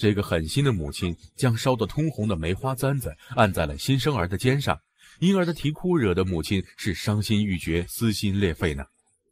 这个狠心的母亲将烧得通红的梅花簪子按在了新生儿的肩上，婴儿的啼哭惹得母亲是伤心欲绝、撕心裂肺呢。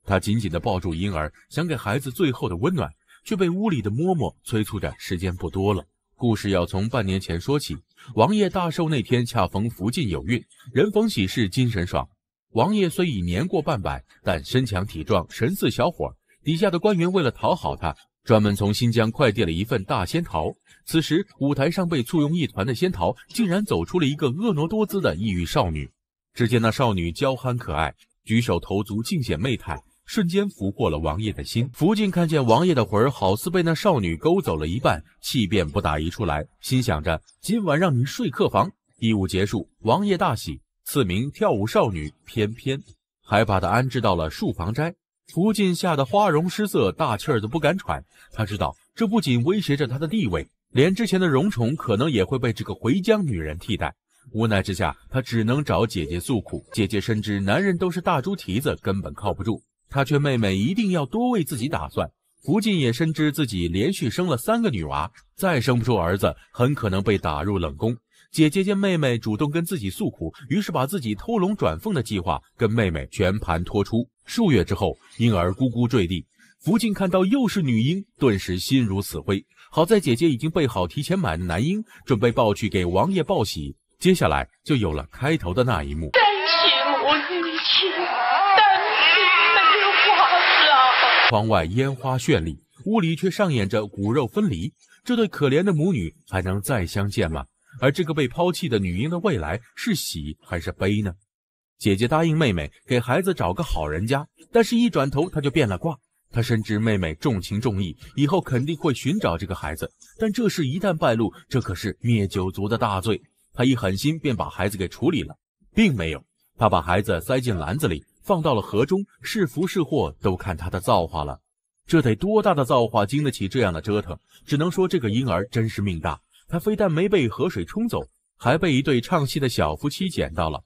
她紧紧地抱住婴儿，想给孩子最后的温暖，却被屋里的嬷嬷催促着：“时间不多了。”故事要从半年前说起。王爷大寿那天，恰逢福晋有孕，人逢喜事精神爽。王爷虽已年过半百，但身强体壮，神似小伙。底下的官员为了讨好他。专门从新疆快递了一份大仙桃。此时，舞台上被簇拥一团的仙桃，竟然走出了一个婀娜多姿的异域少女。只见那少女娇憨可爱，举手投足尽显媚态，瞬间俘获了王爷的心。福晋看见王爷的魂儿好似被那少女勾走了一半，气便不打一处来，心想着今晚让你睡客房。一舞结束，王爷大喜，赐名跳舞少女，翩翩，还把她安置到了树房斋。福晋吓得花容失色，大气儿都不敢喘。他知道这不仅威胁着他的地位，连之前的荣宠可能也会被这个回疆女人替代。无奈之下，他只能找姐姐诉苦。姐姐深知男人都是大猪蹄子，根本靠不住。她劝妹妹一定要多为自己打算。福晋也深知自己连续生了三个女娃，再生不出儿子，很可能被打入冷宫。姐姐见妹妹主动跟自己诉苦，于是把自己偷龙转凤的计划跟妹妹全盘托出。数月之后，婴儿咕咕坠地，福晋看到又是女婴，顿时心如死灰。好在姐姐已经备好提前买的男婴，准备抱去给王爷报喜。接下来就有了开头的那一幕。窗外烟花绚丽，屋里却上演着骨肉分离。这对可怜的母女还能再相见吗？而这个被抛弃的女婴的未来是喜还是悲呢？姐姐答应妹妹给孩子找个好人家，但是一转头她就变了卦。她深知妹妹重情重义，以后肯定会寻找这个孩子，但这事一旦败露，这可是灭九族的大罪。她一狠心，便把孩子给处理了，并没有，她把孩子塞进篮子里，放到了河中，是福是祸都看她的造化了。这得多大的造化，经得起这样的折腾？只能说这个婴儿真是命大。他非但没被河水冲走，还被一对唱戏的小夫妻捡到了。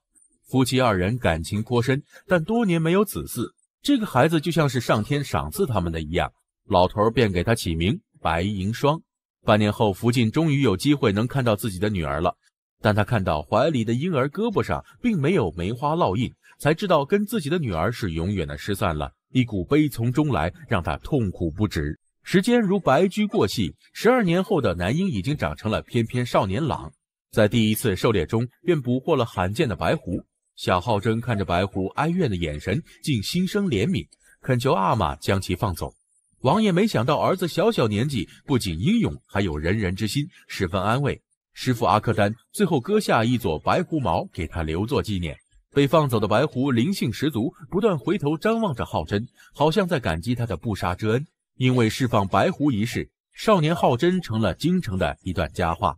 夫妻二人感情颇深，但多年没有子嗣，这个孩子就像是上天赏赐他们的一样。老头便给他起名白银霜。半年后，福晋终于有机会能看到自己的女儿了，但他看到怀里的婴儿胳膊上并没有梅花烙印，才知道跟自己的女儿是永远的失散了。一股悲从中来，让他痛苦不止。时间如白驹过隙，十二年后的男婴已经长成了翩翩少年郎。在第一次狩猎中，便捕获了罕见的白狐。小浩真看着白狐哀怨的眼神，竟心生怜悯，恳求阿玛将其放走。王爷没想到儿子小小年纪不仅英勇，还有仁人之心，十分安慰。师傅阿克丹最后割下一撮白狐毛给他留作纪念。被放走的白狐灵性十足，不断回头张望着浩真，好像在感激他的不杀之恩。因为释放白狐一事，少年浩真成了京城的一段佳话。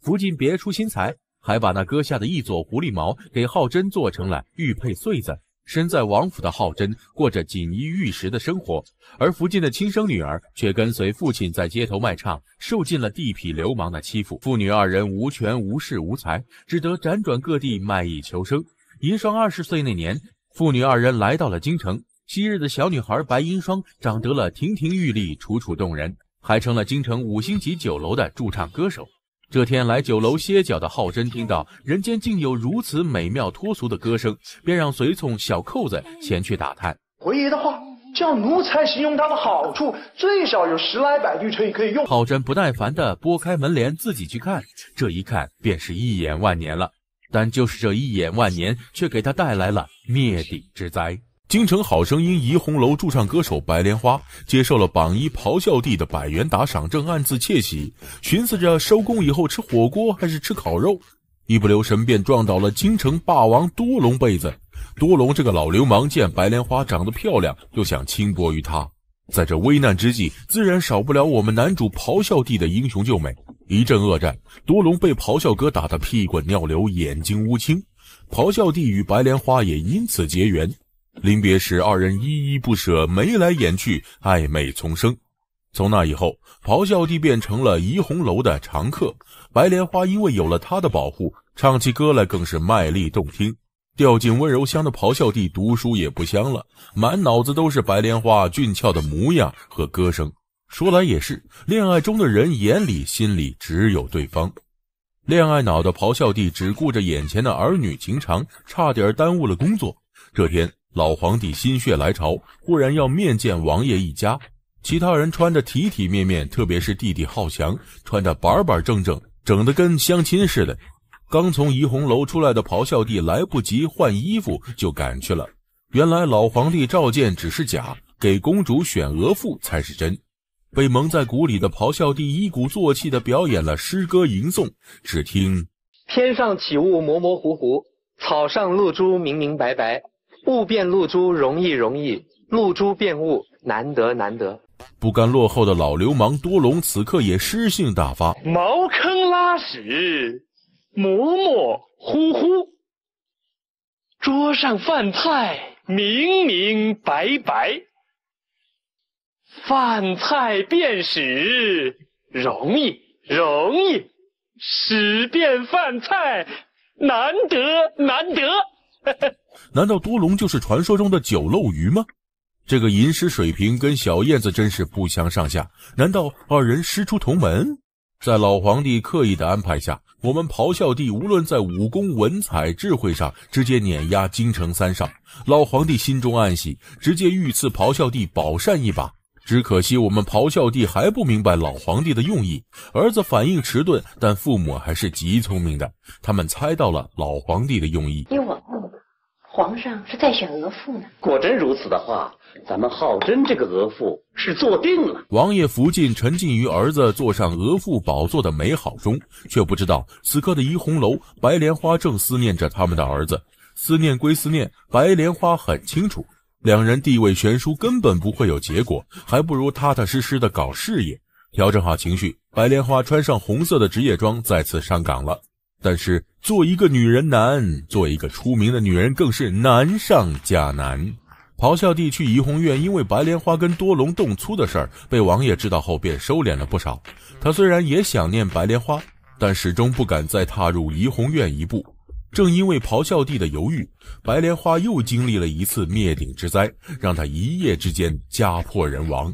福晋别出心裁，还把那割下的一撮狐狸毛给浩真做成了玉佩穗子。身在王府的浩真过着锦衣玉食的生活，而福晋的亲生女儿却跟随父亲在街头卖唱，受尽了地痞流氓的欺负。父女二人无权无势无财，只得辗转各地卖艺求生。银霜二十岁那年，父女二人来到了京城。昔日的小女孩白银霜长得了亭亭玉立、楚楚动人，还成了京城五星级酒楼的驻唱歌手。这天来酒楼歇脚的浩真听到人间竟有如此美妙脱俗的歌声，便让随从小扣子前去打探。回爷的话，叫奴才形容它的好处，最少有十来百句成语可以用。浩真不耐烦地拨开门帘，自己去看。这一看便是一眼万年了，但就是这一眼万年，却给他带来了灭顶之灾。京城好声音怡红楼驻唱歌手白莲花接受了榜一咆哮帝的百元打赏，正暗自窃喜，寻思着收工以后吃火锅还是吃烤肉，一不留神便撞倒了京城霸王多隆被子。多隆这个老流氓见白莲花长得漂亮，又想轻薄于他。在这危难之际，自然少不了我们男主咆哮帝的英雄救美。一阵恶战，多隆被咆哮哥打得屁滚尿流，眼睛乌青。咆哮帝与白莲花也因此结缘。临别时，二人依依不舍，眉来眼去，暧昧丛生。从那以后，咆哮帝变成了怡红楼的常客。白莲花因为有了他的保护，唱起歌来更是卖力动听。掉进温柔乡的咆哮帝读书也不香了，满脑子都是白莲花俊俏的模样和歌声。说来也是，恋爱中的人眼里心里只有对方。恋爱脑的咆哮帝只顾着眼前的儿女情长，差点耽误了工作。这天。老皇帝心血来潮，忽然要面见王爷一家。其他人穿着体体面面，特别是弟弟浩强，穿着板板正正，整得跟相亲似的。刚从怡红楼出来的咆哮帝，来不及换衣服就赶去了。原来老皇帝召见只是假，给公主选额驸才是真。被蒙在鼓里的咆哮帝一鼓作气地表演了诗歌吟诵，只听天上起雾模模糊糊，草上露珠明明白白。物变露珠容易容易，露珠变物难得难得。不甘落后的老流氓多隆，此刻也诗兴大发。茅坑拉屎模模糊糊，桌上饭菜明明白白，饭菜变屎容易容易，屎变饭菜难得难得。难道多隆就是传说中的酒漏鱼吗？这个吟诗水平跟小燕子真是不相上下。难道二人师出同门？在老皇帝刻意的安排下，我们咆哮帝无论在武功、文采、智慧上，直接碾压京城三少。老皇帝心中暗喜，直接御赐咆哮帝宝扇一把。只可惜我们咆哮帝还不明白老皇帝的用意。儿子反应迟钝，但父母还是极聪明的。他们猜到了老皇帝的用意。皇上是在选额驸呢。果真如此的话，咱们浩真这个额驸是坐定了。王爷福晋沉浸于儿子坐上额驸宝座的美好中，却不知道此刻的怡红楼白莲花正思念着他们的儿子。思念归思念，白莲花很清楚，两人地位悬殊，根本不会有结果，还不如踏踏实实的搞事业。调整好情绪，白莲花穿上红色的职业装，再次上岗了。但是做一个女人难，做一个出名的女人更是难上加难。咆哮帝去怡红院，因为白莲花跟多隆动粗的事儿被王爷知道后，便收敛了不少。他虽然也想念白莲花，但始终不敢再踏入怡红院一步。正因为咆哮帝的犹豫，白莲花又经历了一次灭顶之灾，让他一夜之间家破人亡。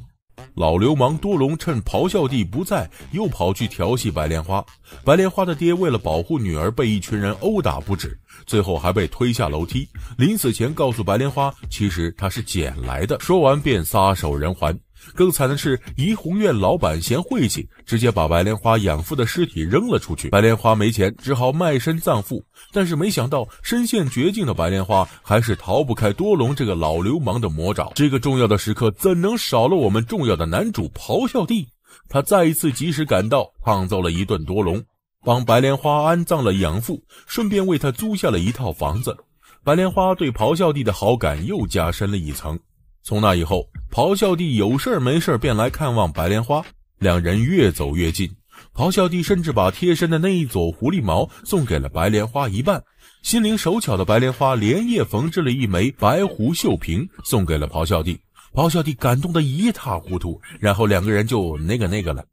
老流氓多隆趁咆哮帝不在，又跑去调戏白莲花。白莲花的爹为了保护女儿，被一群人殴打不止，最后还被推下楼梯。临死前告诉白莲花，其实他是捡来的。说完便撒手人寰。更惨的是，怡红院老板嫌晦气，直接把白莲花养父的尸体扔了出去。白莲花没钱，只好卖身葬父。但是没想到，身陷绝境的白莲花还是逃不开多隆这个老流氓的魔爪。这个重要的时刻，怎能少了我们重要的男主咆哮帝？他再一次及时赶到，胖揍了一顿多隆，帮白莲花安葬了养父，顺便为他租下了一套房子。白莲花对咆哮帝的好感又加深了一层。从那以后，咆哮帝有事没事便来看望白莲花，两人越走越近。咆哮帝甚至把贴身的那一撮狐狸毛送给了白莲花一半。心灵手巧的白莲花连夜缝制了一枚白狐绣屏，送给了咆哮帝。咆哮帝感动得一塌糊涂，然后两个人就那个那个了。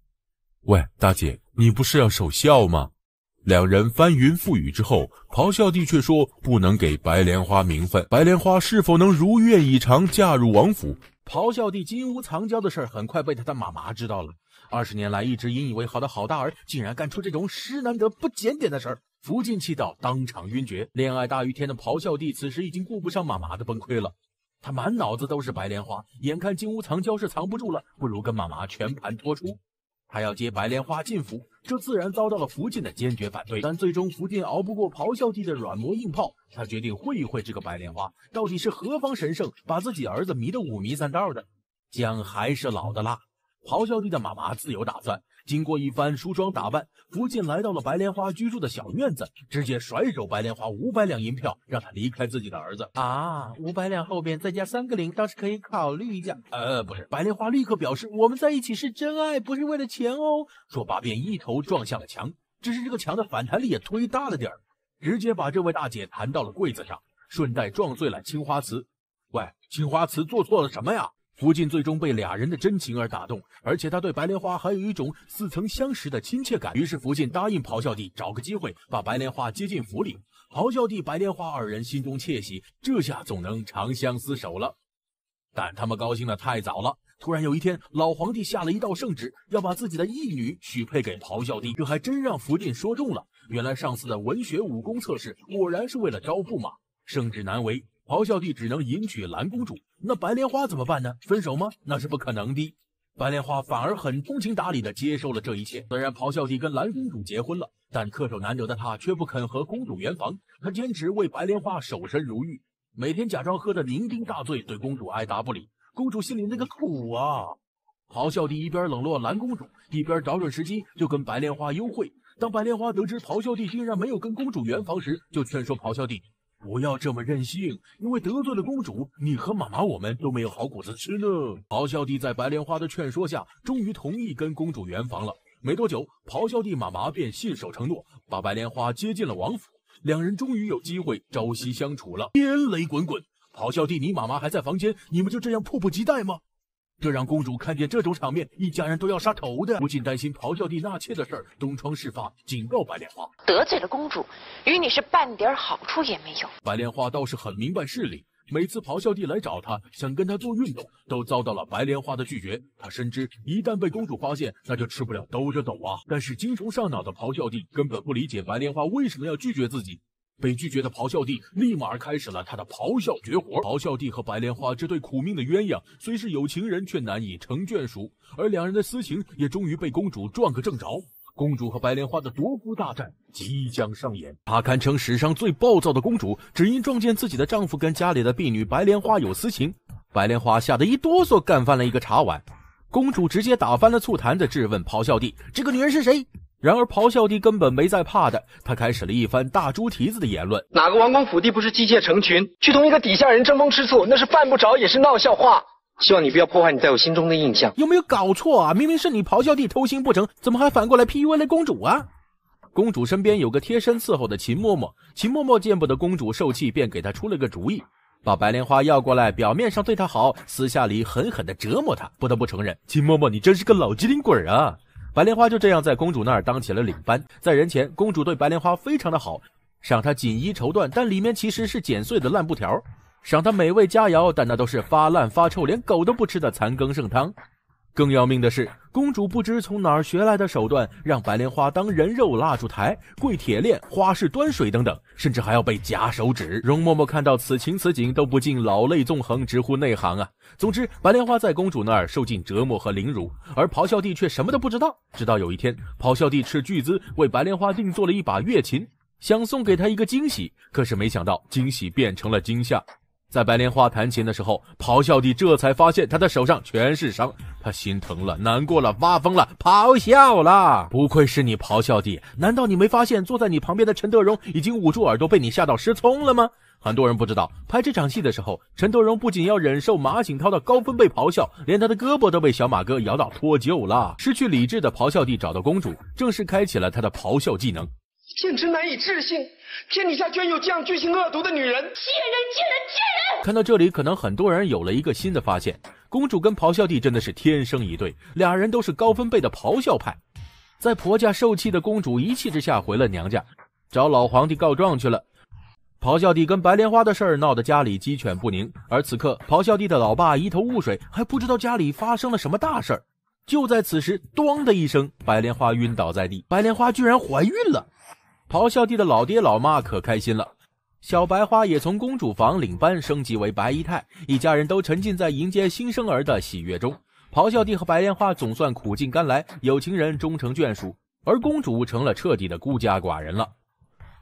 喂，大姐，你不是要守孝吗？两人翻云覆雨之后，咆哮帝却说不能给白莲花名分。白莲花是否能如愿以偿嫁入王府？咆哮帝金屋藏娇的事儿很快被他的妈妈知道了。二十年来一直引以为豪的好大儿，竟然干出这种实难得不检点的事儿。福晋气到当场晕厥。恋爱大于天的咆哮帝此时已经顾不上妈妈的崩溃了，他满脑子都是白莲花。眼看金屋藏娇是藏不住了，不如跟妈妈全盘托出。他要接白莲花进府，这自然遭到了福晋的坚决反对。但最终福晋熬不过咆哮帝的软磨硬泡，他决定会一会这个白莲花，到底是何方神圣，把自己儿子迷得五迷三道的。姜还是老的辣，咆哮帝的妈妈自有打算。经过一番梳妆打扮，福晋来到了白莲花居住的小院子，直接甩手白莲花五百两银票，让他离开自己的儿子。啊，五百两后边再加三个零，倒是可以考虑一下。呃，不是，白莲花立刻表示，我们在一起是真爱，不是为了钱哦。说罢便一头撞向了墙，只是这个墙的反弹力也忒大了点儿，直接把这位大姐弹到了柜子上，顺带撞碎了青花瓷。喂，青花瓷做错了什么呀？福晋最终被俩人的真情而打动，而且他对白莲花还有一种似曾相识的亲切感。于是福晋答应咆哮帝找个机会把白莲花接进府里。咆哮帝、白莲花二人心中窃喜，这下总能长相厮守了。但他们高兴的太早了，突然有一天老皇帝下了一道圣旨，要把自己的义女许配给咆哮帝。这还真让福晋说中了，原来上次的文学武功测试果然是为了招驸马。圣旨难违，咆哮帝只能迎娶蓝公主。那白莲花怎么办呢？分手吗？那是不可能的。白莲花反而很通情达理的接受了这一切。虽然咆哮帝跟蓝公主结婚了，但恪守难德的他却不肯和公主圆房。他坚持为白莲花守身如玉，每天假装喝得酩酊大醉，对公主爱答不理。公主心里那个苦啊！咆哮帝一边冷落蓝公主，一边找准时机就跟白莲花幽会。当白莲花得知咆哮帝竟然没有跟公主圆房时，就劝说咆哮帝。不要这么任性，因为得罪了公主，你和妈妈我们都没有好果子吃呢。咆哮帝在白莲花的劝说下，终于同意跟公主圆房了。没多久，咆哮帝妈妈便信守承诺，把白莲花接进了王府，两人终于有机会朝夕相处了。天雷滚滚，咆哮帝你妈妈还在房间，你们就这样迫不及待吗？这让公主看见这种场面，一家人都要杀头的。不禁担心咆哮帝纳妾的事儿东窗事发，警告白莲花得罪了公主，与你是半点好处也没有。白莲花倒是很明白事理，每次咆哮帝来找她，想跟她做运动，都遭到了白莲花的拒绝。她深知一旦被公主发现，那就吃不了兜着走啊。但是精虫上脑的咆哮帝根本不理解白莲花为什么要拒绝自己。被拒绝的咆哮帝立马开始了他的咆哮绝活。咆哮帝和白莲花这对苦命的鸳鸯虽是有情人，却难以成眷属，而两人的私情也终于被公主撞个正着。公主和白莲花的夺夫大战即将上演。她堪称史上最暴躁的公主，只因撞见自己的丈夫跟家里的婢女白莲花有私情。白莲花吓得一哆嗦，干翻了一个茶碗。公主直接打翻了醋坛，子，质问咆哮帝：“这个女人是谁？”然而，咆哮帝根本没在怕的，他开始了一番大猪蹄子的言论：“哪个王公府邸不是妻妾成群？去同一个底下人争风吃醋，那是犯不着，也是闹笑话。”希望你不要破坏你在我心中的印象。有没有搞错啊？明明是你咆哮帝偷腥不成，怎么还反过来 PUA 那公主啊？公主身边有个贴身伺候的秦嬷嬷，秦嬷嬷见不得公主受气，便给她出了个主意：把白莲花要过来，表面上对她好，私下里狠狠地折磨她。不得不承认，秦嬷嬷，你真是个老机灵鬼啊！白莲花就这样在公主那儿当起了领班。在人前，公主对白莲花非常的好，赏她锦衣绸缎，但里面其实是剪碎的烂布条；赏她美味佳肴，但那都是发烂发臭、连狗都不吃的残羹剩汤。更要命的是，公主不知从哪儿学来的手段，让白莲花当人肉蜡烛台、跪铁链、花式端水等等，甚至还要被夹手指。容嬷嬷看到此情此景，都不禁老泪纵横，直呼内行啊！总之，白莲花在公主那儿受尽折磨和凌辱，而咆哮帝却什么都不知道。直到有一天，咆哮帝斥巨资为白莲花定做了一把乐琴，想送给她一个惊喜，可是没想到惊喜变成了惊吓。在白莲花弹琴的时候，咆哮帝这才发现他的手上全是伤，他心疼了，难过了，发疯了，咆哮了！不愧是你，咆哮帝！难道你没发现坐在你旁边的陈德容已经捂住耳朵被你吓到失聪了吗？很多人不知道，拍这场戏的时候，陈德容不仅要忍受马景涛的高分贝咆哮，连他的胳膊都被小马哥摇到脱臼了。失去理智的咆哮帝找到公主，正式开启了他的咆哮技能。简直难以置信，天底下居然有这样巨心恶毒的女人！贱人贱人贱人！看到这里，可能很多人有了一个新的发现：公主跟咆哮帝真的是天生一对，俩人都是高分贝的咆哮派。在婆家受气的公主一气之下回了娘家，找老皇帝告状去了。咆哮帝跟白莲花的事儿闹得家里鸡犬不宁，而此刻咆哮帝的老爸一头雾水，还不知道家里发生了什么大事儿。就在此时，咚的一声，白莲花晕倒在地，白莲花居然怀孕了！咆哮帝的老爹老妈可开心了，小白花也从公主房领班升级为白衣太，一家人都沉浸在迎接新生儿的喜悦中。咆哮帝和白莲花总算苦尽甘来，有情人终成眷属，而公主成了彻底的孤家寡人了。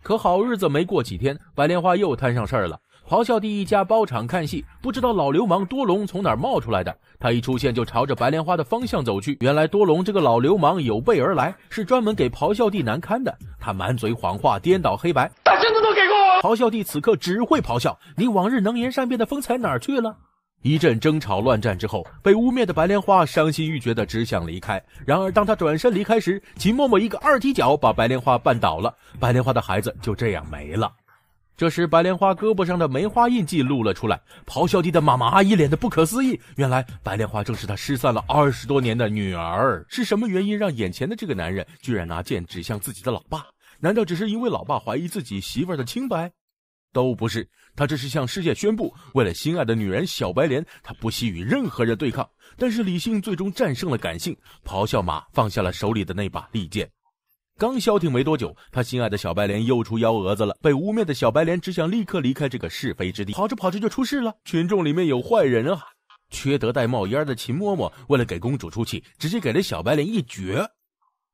可好日子没过几天，白莲花又摊上事儿了。咆哮帝一家包场看戏，不知道老流氓多隆从哪冒出来的。他一出现就朝着白莲花的方向走去。原来多隆这个老流氓有备而来，是专门给咆哮帝难堪的。他满嘴谎话，颠倒黑白。大钱都给过我。咆哮帝此刻只会咆哮，你往日能言善辩的风采哪去了？一阵争吵乱战之后，被污蔑的白莲花伤心欲绝的只想离开。然而当他转身离开时，秦默默一个二踢脚把白莲花绊倒了。白莲花的孩子就这样没了。这时，白莲花胳膊上的梅花印记露了出来。咆哮帝的妈妈一脸的不可思议，原来白莲花正是他失散了二十多年的女儿。是什么原因让眼前的这个男人居然拿剑指向自己的老爸？难道只是因为老爸怀疑自己媳妇儿的清白？都不是，他这是向世界宣布，为了心爱的女人小白莲，他不惜与任何人对抗。但是理性最终战胜了感性，咆哮马放下了手里的那把利剑。刚消停没多久，他心爱的小白莲又出幺蛾子了。被污蔑的小白莲只想立刻离开这个是非之地，跑着跑着就出事了。群众里面有坏人啊！缺德带冒烟的秦嬷嬷为了给公主出气，直接给了小白莲一绝。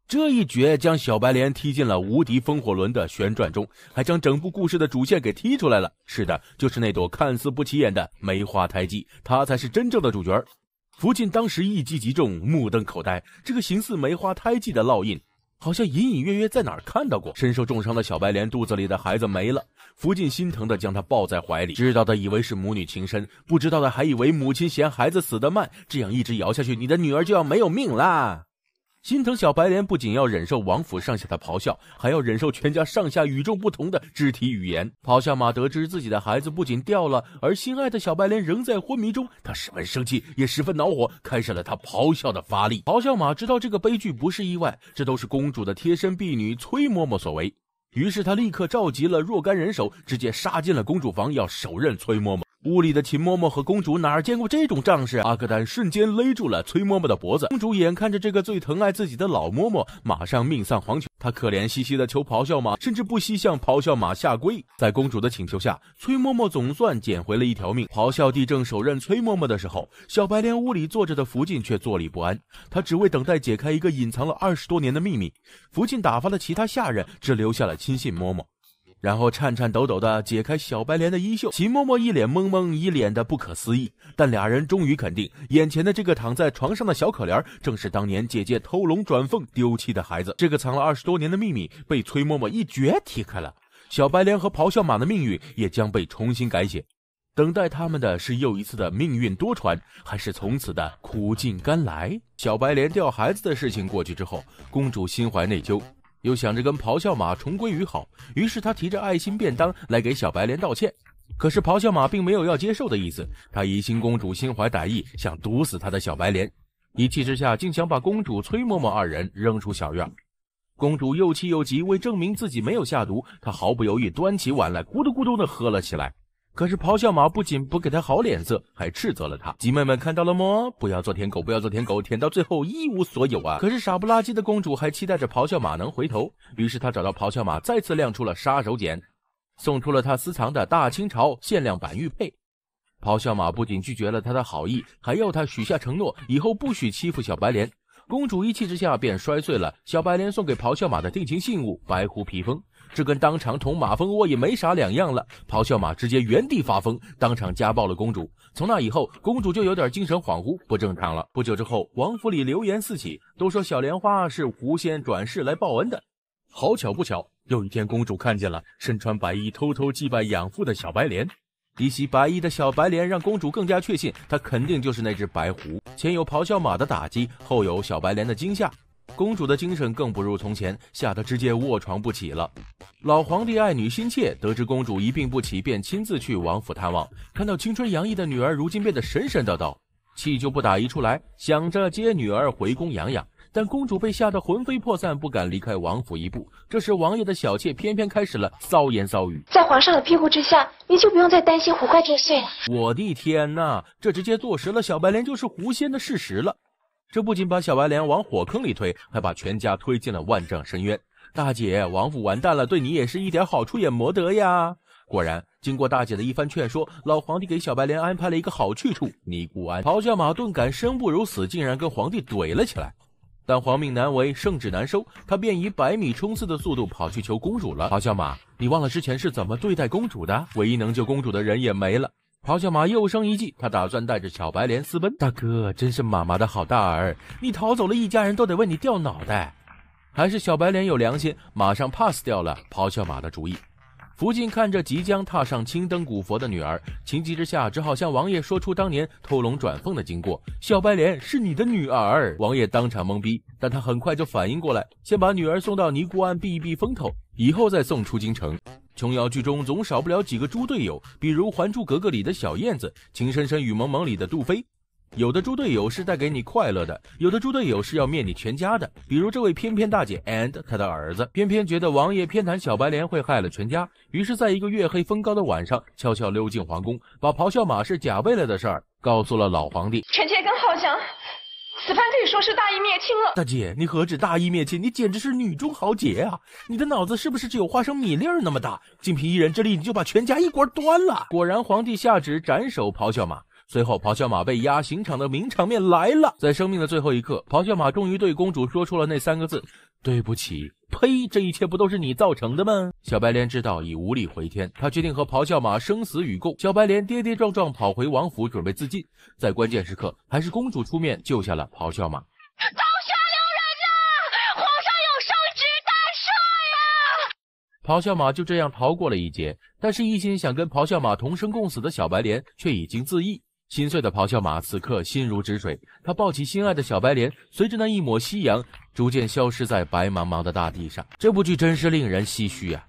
这一绝将小白莲踢进了无敌风火轮的旋转中，还将整部故事的主线给踢出来了。是的，就是那朵看似不起眼的梅花胎记，它才是真正的主角。福晋当时一击即中，目瞪口呆。这个形似梅花胎记的烙印。好像隐隐约约在哪儿看到过，身受重伤的小白莲肚子里的孩子没了，福晋心疼的将她抱在怀里。知道的以为是母女情深，不知道的还以为母亲嫌孩子死得慢。这样一直摇下去，你的女儿就要没有命啦。心疼小白莲不仅要忍受王府上下的咆哮，还要忍受全家上下与众不同的肢体语言。咆哮马得知自己的孩子不仅掉了，而心爱的小白莲仍在昏迷中，他十分生气，也十分恼火，开始了他咆哮的发力。咆哮马知道这个悲剧不是意外，这都是公主的贴身婢女崔嬷嬷所为，于是他立刻召集了若干人手，直接杀进了公主房，要手刃崔嬷嬷。屋里的秦嬷嬷和公主哪儿见过这种仗势？阿克丹瞬间勒住了崔嬷嬷的脖子。公主眼看着这个最疼爱自己的老嬷嬷马上命丧黄泉，她可怜兮兮的求咆哮马，甚至不惜向咆哮马下跪。在公主的请求下，崔嬷嬷总算捡回了一条命。咆哮帝正手刃崔嬷嬷的时候，小白莲屋里坐着的福晋却坐立不安。他只为等待解开一个隐藏了二十多年的秘密。福晋打发了其他下人，只留下了亲信嬷嬷。然后颤颤抖抖的解开小白莲的衣袖，秦嬷嬷一脸懵懵，一脸的不可思议。但俩人终于肯定，眼前的这个躺在床上的小可怜，正是当年姐姐偷龙转凤丢弃的孩子。这个藏了二十多年的秘密被崔嬷嬷一脚踢开了，小白莲和咆哮马的命运也将被重新改写。等待他们的是又一次的命运多舛，还是从此的苦尽甘来？小白莲掉孩子的事情过去之后，公主心怀内疚。又想着跟咆哮马重归于好，于是他提着爱心便当来给小白莲道歉。可是咆哮马并没有要接受的意思，他疑心公主心怀歹意，想毒死他的小白莲。一气之下，竟想把公主崔嬷嬷二人扔出小院。公主又气又急，为证明自己没有下毒，她毫不犹豫端起碗来咕嘟咕嘟地喝了起来。可是咆哮马不仅不给他好脸色，还斥责了他。集妹们看到了吗？不要做舔狗，不要做舔狗，舔到最后一无所有啊！可是傻不拉几的公主还期待着咆哮马能回头，于是她找到咆哮马，再次亮出了杀手锏，送出了她私藏的大清朝限量版玉佩。咆哮马不仅拒绝了他的好意，还要他许下承诺，以后不许欺负小白莲。公主一气之下便摔碎了小白莲送给咆哮马的定情信物——白狐披风。这跟当场捅马蜂窝也没啥两样了，咆哮马直接原地发疯，当场家暴了公主。从那以后，公主就有点精神恍惚，不正常了。不久之后，王府里流言四起，都说小莲花是狐仙转世来报恩的。好巧不巧，有一天公主看见了身穿白衣偷偷祭拜养父的小白莲。一袭白衣的小白莲让公主更加确信，她肯定就是那只白狐。前有咆哮马的打击，后有小白莲的惊吓。公主的精神更不如从前，吓得直接卧床不起了。老皇帝爱女心切，得知公主一病不起，便亲自去王府探望。看到青春洋溢的女儿如今变得神神叨叨，气就不打一处来，想着接女儿回宫养养。但公主被吓得魂飞魄散，不敢离开王府一步。这时，王爷的小妾偏偏开始了骚言骚语：“在皇上的庇护之下，你就不用再担心胡怪这事了。”我的天哪，这直接坐实了小白莲就是狐仙的事实了。这不仅把小白莲往火坑里推，还把全家推进了万丈深渊。大姐，王府完蛋了，对你也是一点好处也没得呀。果然，经过大姐的一番劝说，老皇帝给小白莲安排了一个好去处——尼姑庵。咆哮马顿感生不如死，竟然跟皇帝怼了起来。但皇命难违，圣旨难收，他便以百米冲刺的速度跑去求公主了。咆哮马，你忘了之前是怎么对待公主的？唯一能救公主的人也没了。咆哮马又生一计，他打算带着小白莲私奔。大哥，真是妈妈的好大儿，你逃走了一家人都得为你掉脑袋。还是小白莲有良心，马上 pass 掉了咆哮马的主意。福晋看着即将踏上青灯古佛的女儿，情急之下只好向王爷说出当年偷龙转凤的经过。小白莲是你的女儿，王爷当场懵逼，但他很快就反应过来，先把女儿送到尼姑庵避一避风头，以后再送出京城。琼瑶剧中总少不了几个猪队友，比如《还珠格格》里的小燕子，《情深深雨蒙蒙里的杜飞。有的猪队友是带给你快乐的，有的猪队友是要灭你全家的。比如这位偏偏大姐 and 她的儿子，偏偏觉得王爷偏袒小白莲会害了全家，于是在一个月黑风高的晚上，悄悄溜进皇宫，把咆哮马是假贝了的事儿告诉了老皇帝。臣妾跟浩翔。此番可以说是大义灭亲了。大姐，你何止大义灭亲，你简直是女中豪杰啊！你的脑子是不是只有花生米粒儿那么大？仅凭一人之力，你就把全家一锅端了。果然，皇帝下旨斩首咆哮马。随后，咆哮马被押刑场的名场面来了。在生命的最后一刻，咆哮马终于对公主说出了那三个字：对不起。呸！这一切不都是你造成的吗？小白莲知道已无力回天，他决定和咆哮马生死与共。小白莲跌跌撞撞跑回王府，准备自尽。在关键时刻，还是公主出面救下了咆哮马。刀下留人呐！皇上有圣旨，大赦呀！咆哮马就这样逃过了一劫，但是，一心想跟咆哮马同生共死的小白莲却已经自缢。心碎的咆哮马，此刻心如止水。他抱起心爱的小白莲，随着那一抹夕阳，逐渐消失在白茫茫的大地上。这部剧真是令人唏嘘呀！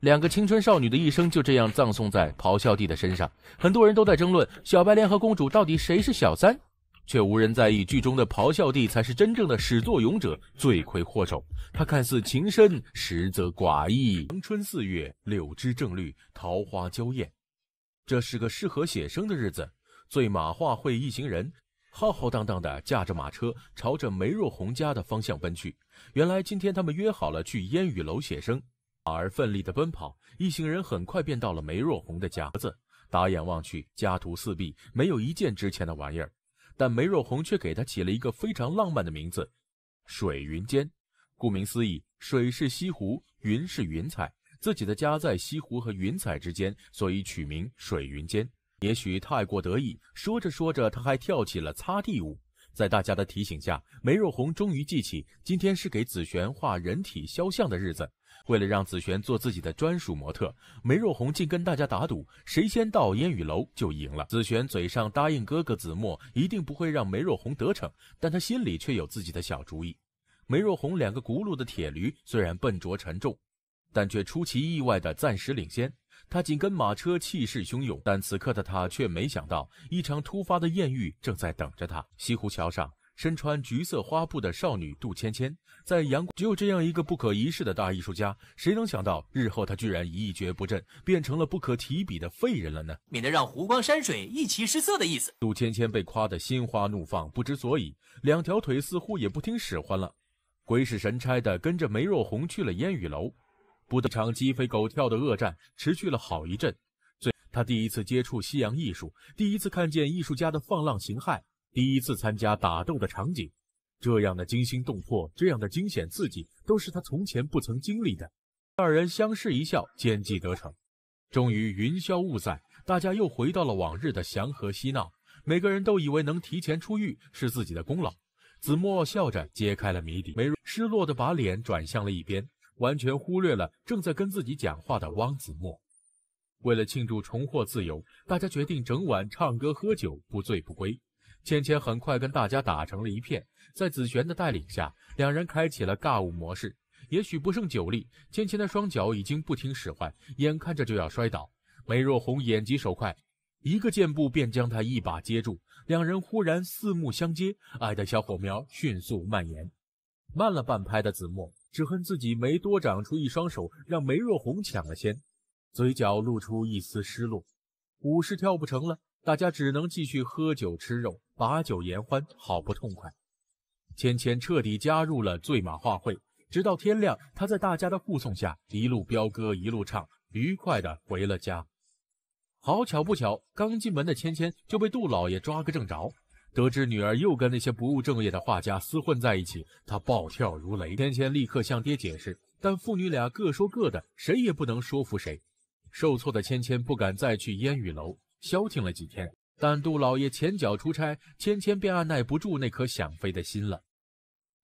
两个青春少女的一生就这样葬送在咆哮帝的身上。很多人都在争论小白莲和公主到底谁是小三，却无人在意剧中的咆哮帝才是真正的始作俑者、罪魁祸首。他看似情深，实则寡义。阳春四月，柳枝正绿，桃花娇艳，这是个适合写生的日子。醉马化会一行人浩浩荡荡地驾着马车，朝着梅若红家的方向奔去。原来今天他们约好了去烟雨楼写生。马儿奋力的奔跑，一行人很快便到了梅若红的家子。打眼望去，家徒四壁，没有一件值钱的玩意儿。但梅若红却给他起了一个非常浪漫的名字——水云间。顾名思义，水是西湖，云是云彩，自己的家在西湖和云彩之间，所以取名水云间。也许太过得意，说着说着，他还跳起了擦地舞。在大家的提醒下，梅若红终于记起，今天是给紫璇画人体肖像的日子。为了让紫璇做自己的专属模特，梅若红竟跟大家打赌，谁先到烟雨楼就赢了。紫璇嘴上答应哥哥子墨，一定不会让梅若红得逞，但他心里却有自己的小主意。梅若红两个轱辘的铁驴虽然笨拙沉重，但却出其意外的暂时领先。他紧跟马车，气势汹涌，但此刻的他却没想到，一场突发的艳遇正在等着他。西湖桥上，身穿橘色花布的少女杜芊芊，在阳光，有这样一个不可一世的大艺术家，谁能想到日后他居然一蹶不振，变成了不可提笔的废人了呢？免得让湖光山水一齐失色的意思。杜芊芊被夸得心花怒放，不知所以，两条腿似乎也不听使唤了，鬼使神差地跟着梅若红去了烟雨楼。不得场鸡飞狗跳的恶战持续了好一阵。最他第一次接触西洋艺术，第一次看见艺术家的放浪形骸，第一次参加打斗的场景，这样的惊心动魄，这样的惊险刺激，都是他从前不曾经历的。二人相视一笑，奸计得逞。终于云消雾散，大家又回到了往日的祥和嬉闹。每个人都以为能提前出狱是自己的功劳。子墨笑着揭开了谜底，梅若失落的把脸转向了一边。完全忽略了正在跟自己讲话的汪子墨。为了庆祝重获自由，大家决定整晚唱歌喝酒，不醉不归。芊芊很快跟大家打成了一片，在子璇的带领下，两人开启了尬舞模式。也许不胜酒力，芊芊的双脚已经不听使唤，眼看着就要摔倒。梅若红眼疾手快，一个箭步便将她一把接住。两人忽然四目相接，爱的小火苗迅速蔓延。慢了半拍的子墨。只恨自己没多长出一双手，让梅若红抢了先，嘴角露出一丝失落。舞是跳不成了，大家只能继续喝酒吃肉，把酒言欢，好不痛快。芊芊彻底加入了醉马画会，直到天亮，她在大家的护送下，一路飙歌，一路唱，愉快地回了家。好巧不巧，刚进门的芊芊就被杜老爷抓个正着。得知女儿又跟那些不务正业的画家厮混在一起，他暴跳如雷。芊芊立刻向爹解释，但父女俩各说各的，谁也不能说服谁。受挫的芊芊不敢再去烟雨楼，消停了几天。但杜老爷前脚出差，芊芊便按捺不住那颗想飞的心了。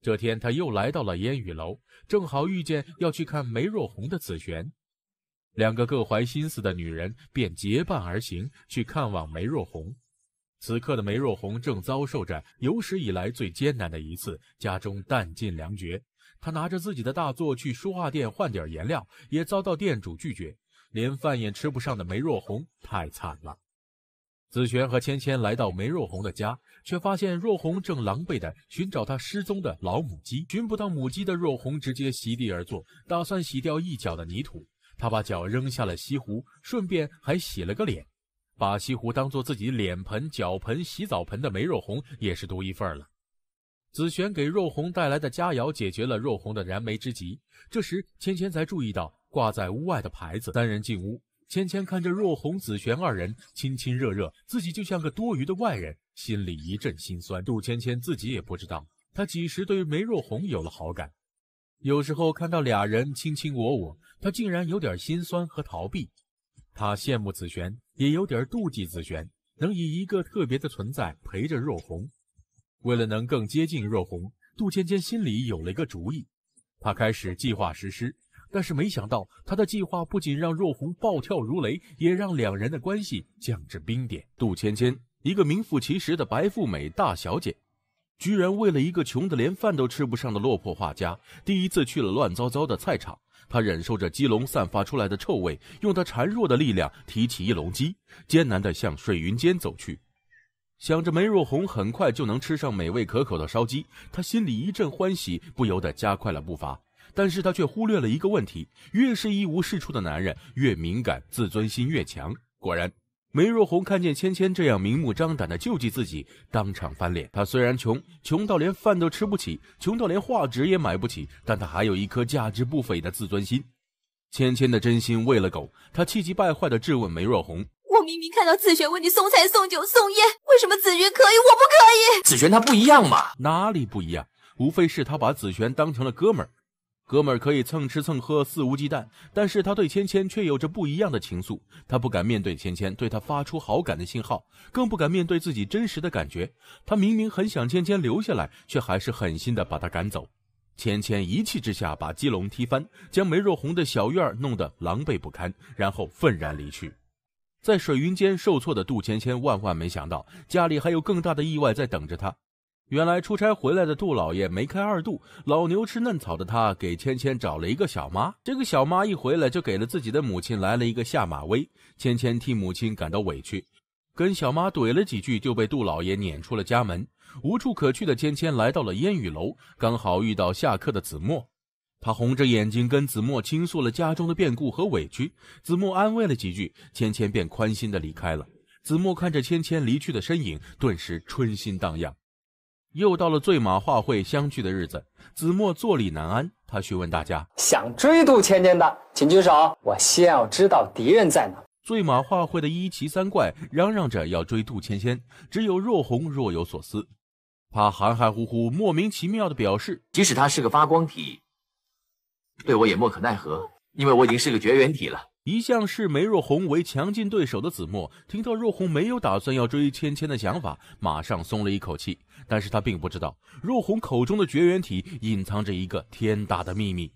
这天，他又来到了烟雨楼，正好遇见要去看梅若红的紫璇，两个各怀心思的女人便结伴而行，去看望梅若红。此刻的梅若红正遭受着有史以来最艰难的一次，家中弹尽粮绝。他拿着自己的大作去书画店换点颜料，也遭到店主拒绝，连饭也吃不上的梅若红太惨了。紫璇和芊芊来到梅若红的家，却发现若红正狼狈的寻找他失踪的老母鸡，寻不到母鸡的若红直接席地而坐，打算洗掉一脚的泥土。他把脚扔下了西湖，顺便还洗了个脸。把西湖当做自己脸盆、脚盆、洗澡盆的梅若红也是独一份儿了。紫璇给若红带来的佳肴解决了若红的燃眉之急。这时，芊芊才注意到挂在屋外的牌子。三人进屋，芊芊看着若红、紫璇二人亲亲热热，自己就像个多余的外人，心里一阵心酸。杜芊芊自己也不知道，她几时对梅若红有了好感。有时候看到俩人卿卿我我，她竟然有点心酸和逃避。他羡慕紫璇，也有点妒忌紫璇能以一个特别的存在陪着若红。为了能更接近若红，杜芊芊心里有了一个主意，她开始计划实施。但是没想到，她的计划不仅让若红暴跳如雷，也让两人的关系降至冰点。杜芊芊，一个名副其实的白富美大小姐，居然为了一个穷得连饭都吃不上的落魄画家，第一次去了乱糟糟的菜场。他忍受着鸡笼散发出来的臭味，用他孱弱的力量提起一笼鸡，艰难地向水云间走去。想着梅若红很快就能吃上美味可口的烧鸡，他心里一阵欢喜，不由得加快了步伐。但是他却忽略了一个问题：越是一无是处的男人，越敏感，自尊心越强。果然。梅若红看见芊芊这样明目张胆的救济自己，当场翻脸。她虽然穷，穷到连饭都吃不起，穷到连画纸也买不起，但她还有一颗价值不菲的自尊心。芊芊的真心喂了狗，她气急败坏地质问梅若红：“我明明看到子璇为你送菜、送酒、送烟，为什么子璇可以，我不可以？子璇他不一样嘛？哪里不一样？无非是他把子璇当成了哥们儿。”哥们儿可以蹭吃蹭喝，肆无忌惮，但是他对芊芊却有着不一样的情愫。他不敢面对芊芊，对他发出好感的信号，更不敢面对自己真实的感觉。他明明很想芊芊留下来，却还是狠心的把她赶走。芊芊一气之下把基隆踢翻，将梅若红的小院弄得狼狈不堪，然后愤然离去。在水云间受挫的杜芊芊，万万没想到家里还有更大的意外在等着她。原来出差回来的杜老爷梅开二度，老牛吃嫩草的他给芊芊找了一个小妈。这个小妈一回来就给了自己的母亲来了一个下马威，芊芊替母亲感到委屈，跟小妈怼了几句就被杜老爷撵出了家门。无处可去的芊芊来到了烟雨楼，刚好遇到下课的子墨，他红着眼睛跟子墨倾诉了家中的变故和委屈，子墨安慰了几句，芊芊便宽心的离开了。子墨看着芊芊离去的身影，顿时春心荡漾。又到了醉马画会相聚的日子，子墨坐立难安。他询问大家：“想追杜芊芊的，请举手。我先要知道敌人在哪。”醉马画会的一奇三怪嚷嚷着要追杜芊芊，只有若红若有所思。他含含糊糊、莫名其妙的表示：“即使他是个发光体，对我也莫可奈何，因为我已经是个绝缘体了。”一向视梅若红为强劲对手的子墨，听到若红没有打算要追芊芊的想法，马上松了一口气。但是他并不知道，若红口中的绝缘体隐藏着一个天大的秘密。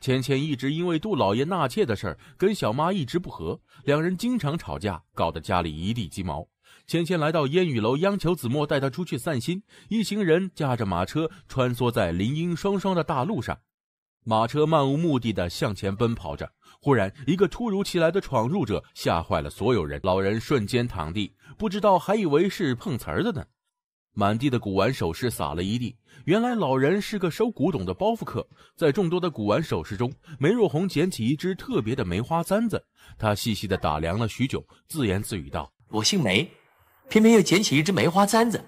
芊芊一直因为杜老爷纳妾的事儿跟小妈一直不和，两人经常吵架，搞得家里一地鸡毛。芊芊来到烟雨楼，央求子墨带她出去散心。一行人驾着马车穿梭在林荫双双的大路上，马车漫无目的的向前奔跑着。忽然，一个突如其来的闯入者吓坏了所有人。老人瞬间躺地，不知道还以为是碰瓷儿的呢。满地的古玩首饰撒了一地。原来老人是个收古董的包袱客。在众多的古玩首饰中，梅若红捡起一只特别的梅花簪子。她细细的打量了许久，自言自语道：“我姓梅，偏偏又捡起一只梅花簪子。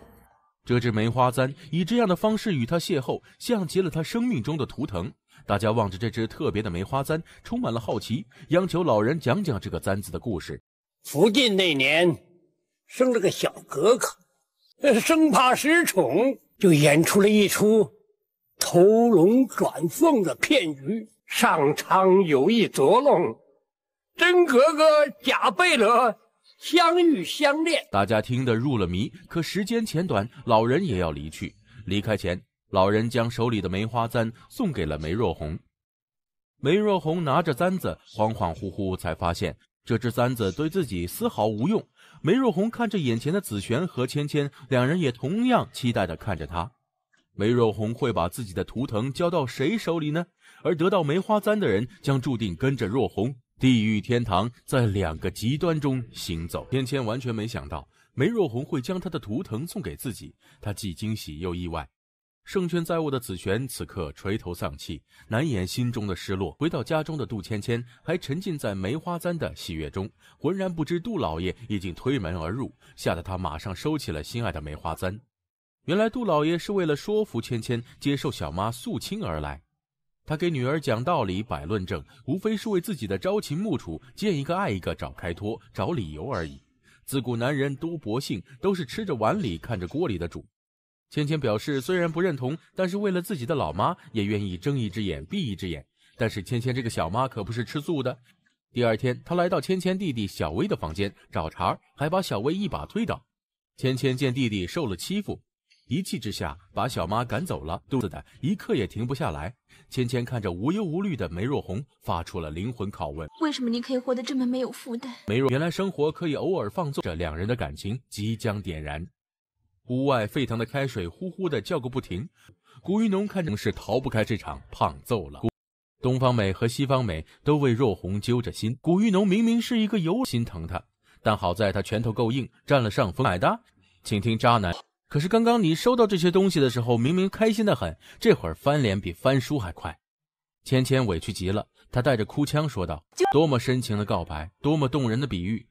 这只梅花簪以这样的方式与她邂逅，像极了她生命中的图腾。”大家望着这只特别的梅花簪，充满了好奇，央求老人讲讲这个簪子的故事。福晋那年生了个小格格，生怕失宠，就演出了一出投龙转凤的骗局。上苍有意捉弄，真格格、假贝勒相遇相恋。大家听得入了迷，可时间浅短，老人也要离去。离开前。老人将手里的梅花簪送给了梅若红，梅若红拿着簪子，恍恍惚惚才发现这只簪子对自己丝毫无用。梅若红看着眼前的紫璇和芊芊，两人也同样期待地看着她。梅若红会把自己的图腾交到谁手里呢？而得到梅花簪的人，将注定跟着若红，地狱天堂在两个极端中行走。芊芊完全没想到梅若红会将她的图腾送给自己，她既惊喜又意外。胜券在握的紫璇此刻垂头丧气，难掩心中的失落。回到家中的杜芊芊还沉浸在梅花簪的喜悦中，浑然不知杜老爷已经推门而入，吓得她马上收起了心爱的梅花簪。原来杜老爷是为了说服芊芊接受小妈素清而来。他给女儿讲道理、摆论证，无非是为自己的朝秦暮楚、见一个爱一个找开脱、找理由而已。自古男人都薄幸，都是吃着碗里看着锅里的主。芊芊表示，虽然不认同，但是为了自己的老妈，也愿意睁一只眼闭一只眼。但是芊芊这个小妈可不是吃素的。第二天，她来到芊芊弟弟小薇的房间找茬，还把小薇一把推倒。芊芊见弟弟受了欺负，一气之下把小妈赶走了，肚子的一刻也停不下来。芊芊看着无忧无虑的梅若红，发出了灵魂拷问：为什么你可以活得这么没有负担？梅若原来生活可以偶尔放纵，这两人的感情即将点燃。屋外沸腾的开水呼呼的叫个不停，古玉农看着是逃不开这场胖揍了。东方美和西方美都为若红揪着心，古玉农明明是一个油，心疼他，但好在他拳头够硬，占了上风。买的，请听渣男。可是刚刚你收到这些东西的时候，明明开心的很，这会儿翻脸比翻书还快。芊芊委屈极了，她带着哭腔说道：“多么深情的告白，多么动人的比喻。”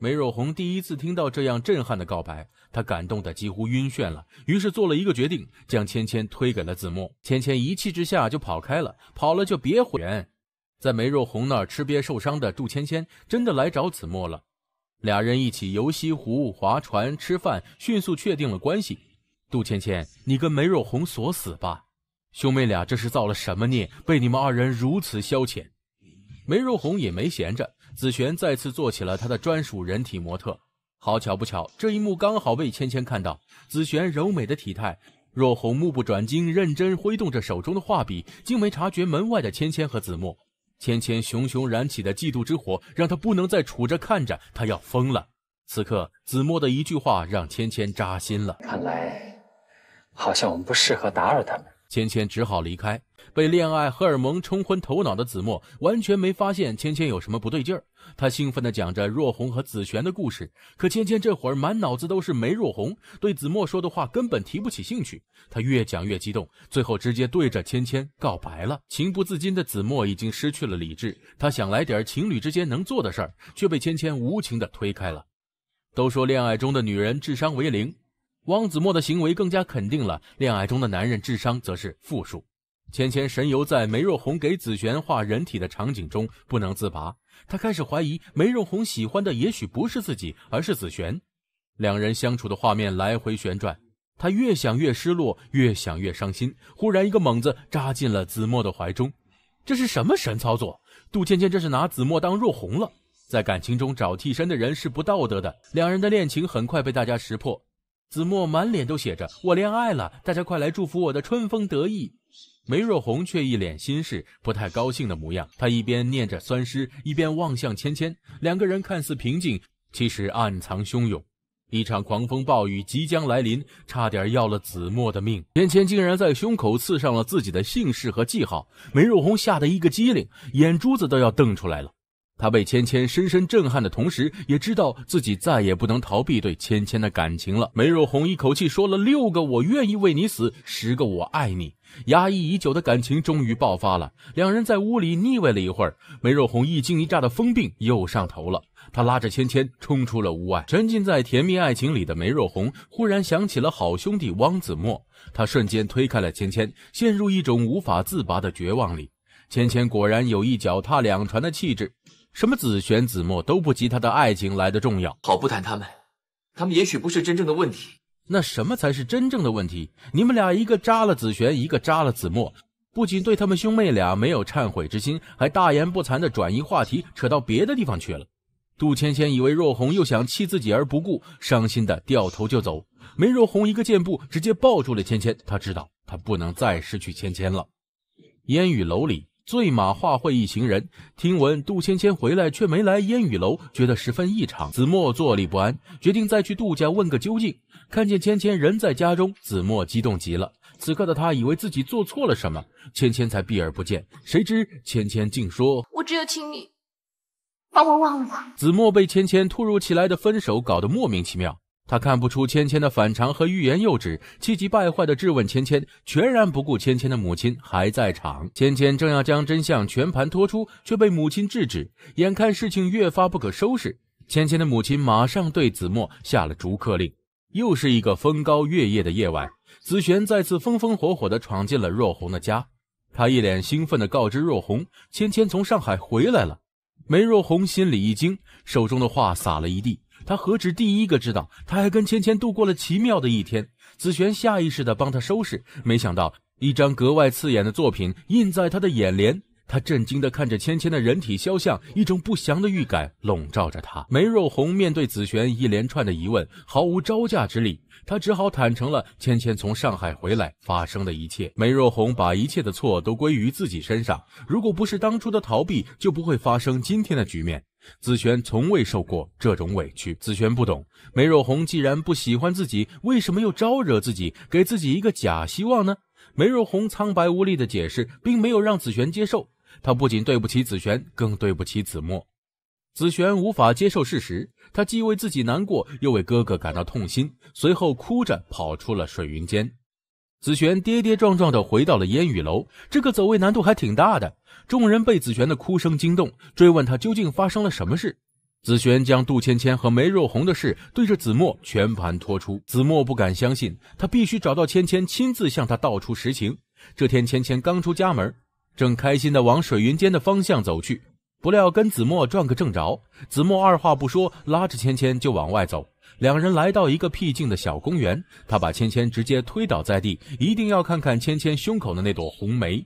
梅若红第一次听到这样震撼的告白，她感动得几乎晕眩了。于是做了一个决定，将芊芊推给了子墨。芊芊一气之下就跑开了，跑了就别回。在梅若红那儿吃瘪受伤的杜芊芊真的来找子墨了。俩人一起游西湖、划船、吃饭，迅速确定了关系。杜芊芊，你跟梅若红锁死吧。兄妹俩这是造了什么孽，被你们二人如此消遣？梅若红也没闲着。紫璇再次做起了她的专属人体模特，好巧不巧，这一幕刚好被芊芊看到。紫璇柔美的体态，若红目不转睛，认真挥动着手中的画笔，竟没察觉门外的芊芊和子墨。芊芊熊熊燃起的嫉妒之火，让她不能再杵着看着，她要疯了。此刻，子墨的一句话让芊芊扎心了。看来，好像我们不适合打扰他们。芊芊只好离开。被恋爱荷尔蒙冲昏头脑的子墨，完全没发现芊芊有什么不对劲儿。他兴奋地讲着若红和子璇的故事，可芊芊这会儿满脑子都是梅若红，对子墨说的话根本提不起兴趣。他越讲越激动，最后直接对着芊芊告白了。情不自禁的子墨已经失去了理智，他想来点情侣之间能做的事儿，却被芊芊无情地推开了。都说恋爱中的女人智商为零。汪子墨的行为更加肯定了恋爱中的男人智商则是负数。芊芊神游在梅若红给紫璇画人体的场景中不能自拔，他开始怀疑梅若红喜欢的也许不是自己，而是紫璇。两人相处的画面来回旋转，他越想越失落，越想越伤心。忽然一个猛子扎进了子墨的怀中，这是什么神操作？杜芊芊这是拿子墨当若红了？在感情中找替身的人是不道德的。两人的恋情很快被大家识破。子墨满脸都写着我恋爱了，大家快来祝福我的春风得意。梅若红却一脸心事、不太高兴的模样。她一边念着酸诗，一边望向芊芊。两个人看似平静，其实暗藏汹涌。一场狂风暴雨即将来临，差点要了子墨的命。芊芊竟然在胸口刺上了自己的姓氏和记号。梅若红吓得一个机灵，眼珠子都要瞪出来了。他被芊芊深深震撼的同时，也知道自己再也不能逃避对芊芊的感情了。梅若红一口气说了六个“我愿意为你死”，十个“我爱你”，压抑已久的感情终于爆发了。两人在屋里腻味了一会儿，梅若红一惊一乍的疯病又上头了，他拉着芊芊冲出了屋外。沉浸在甜蜜爱情里的梅若红忽然想起了好兄弟汪子墨，他瞬间推开了芊芊，陷入一种无法自拔的绝望里。芊芊果然有一脚踏两船的气质。什么紫璇、紫墨都不及他的爱情来的重要。好不谈他们，他们也许不是真正的问题。那什么才是真正的问题？你们俩一个扎了紫璇，一个扎了紫墨，不仅对他们兄妹俩没有忏悔之心，还大言不惭地转移话题，扯到别的地方去了。杜芊芊以为若红又想弃自己而不顾，伤心的掉头就走。梅若红一个箭步直接抱住了芊芊，她知道她不能再失去芊芊了。烟雨楼里。醉马画会一行人听闻杜芊芊回来却没来烟雨楼，觉得十分异常。子墨坐立不安，决定再去杜家问个究竟。看见芊芊人在家中，子墨激动极了。此刻的他以为自己做错了什么，芊芊才避而不见。谁知芊芊竟说：“我只有请你把我忘了。”子墨被芊芊突如其来的分手搞得莫名其妙。他看不出芊芊的反常和欲言又止，气急败坏地质问芊芊，全然不顾芊芊的母亲还在场。芊芊正要将真相全盘托出，却被母亲制止。眼看事情越发不可收拾，芊芊的母亲马上对子墨下了逐客令。又是一个风高月夜的夜晚，子璇再次风风火火地闯进了若红的家。他一脸兴奋地告知若红，芊芊从上海回来了。梅若红心里一惊，手中的画洒了一地。他何止第一个知道，他还跟芊芊度过了奇妙的一天。紫璇下意识地帮他收拾，没想到一张格外刺眼的作品印在他的眼帘。他震惊地看着芊芊的人体肖像，一种不祥的预感笼罩着他。梅若红面对紫璇一连串的疑问，毫无招架之力，他只好坦诚了芊芊从上海回来发生的一切。梅若红把一切的错都归于自己身上，如果不是当初的逃避，就不会发生今天的局面。紫璇从未受过这种委屈。紫璇不懂，梅若红既然不喜欢自己，为什么又招惹自己，给自己一个假希望呢？梅若红苍白无力的解释，并没有让紫璇接受。她不仅对不起紫璇，更对不起子墨。紫璇无法接受事实，她既为自己难过，又为哥哥感到痛心，随后哭着跑出了水云间。紫璇跌跌撞撞地回到了烟雨楼，这个走位难度还挺大的。众人被紫璇的哭声惊动，追问她究竟发生了什么事。紫璇将杜芊芊和梅若红的事对着子墨全盘托出，子墨不敢相信，他必须找到芊芊，亲自向她道出实情。这天，芊芊刚出家门，正开心地往水云间的方向走去，不料跟子墨撞个正着。子墨二话不说，拉着芊芊就往外走。两人来到一个僻静的小公园，他把芊芊直接推倒在地，一定要看看芊芊胸口的那朵红梅。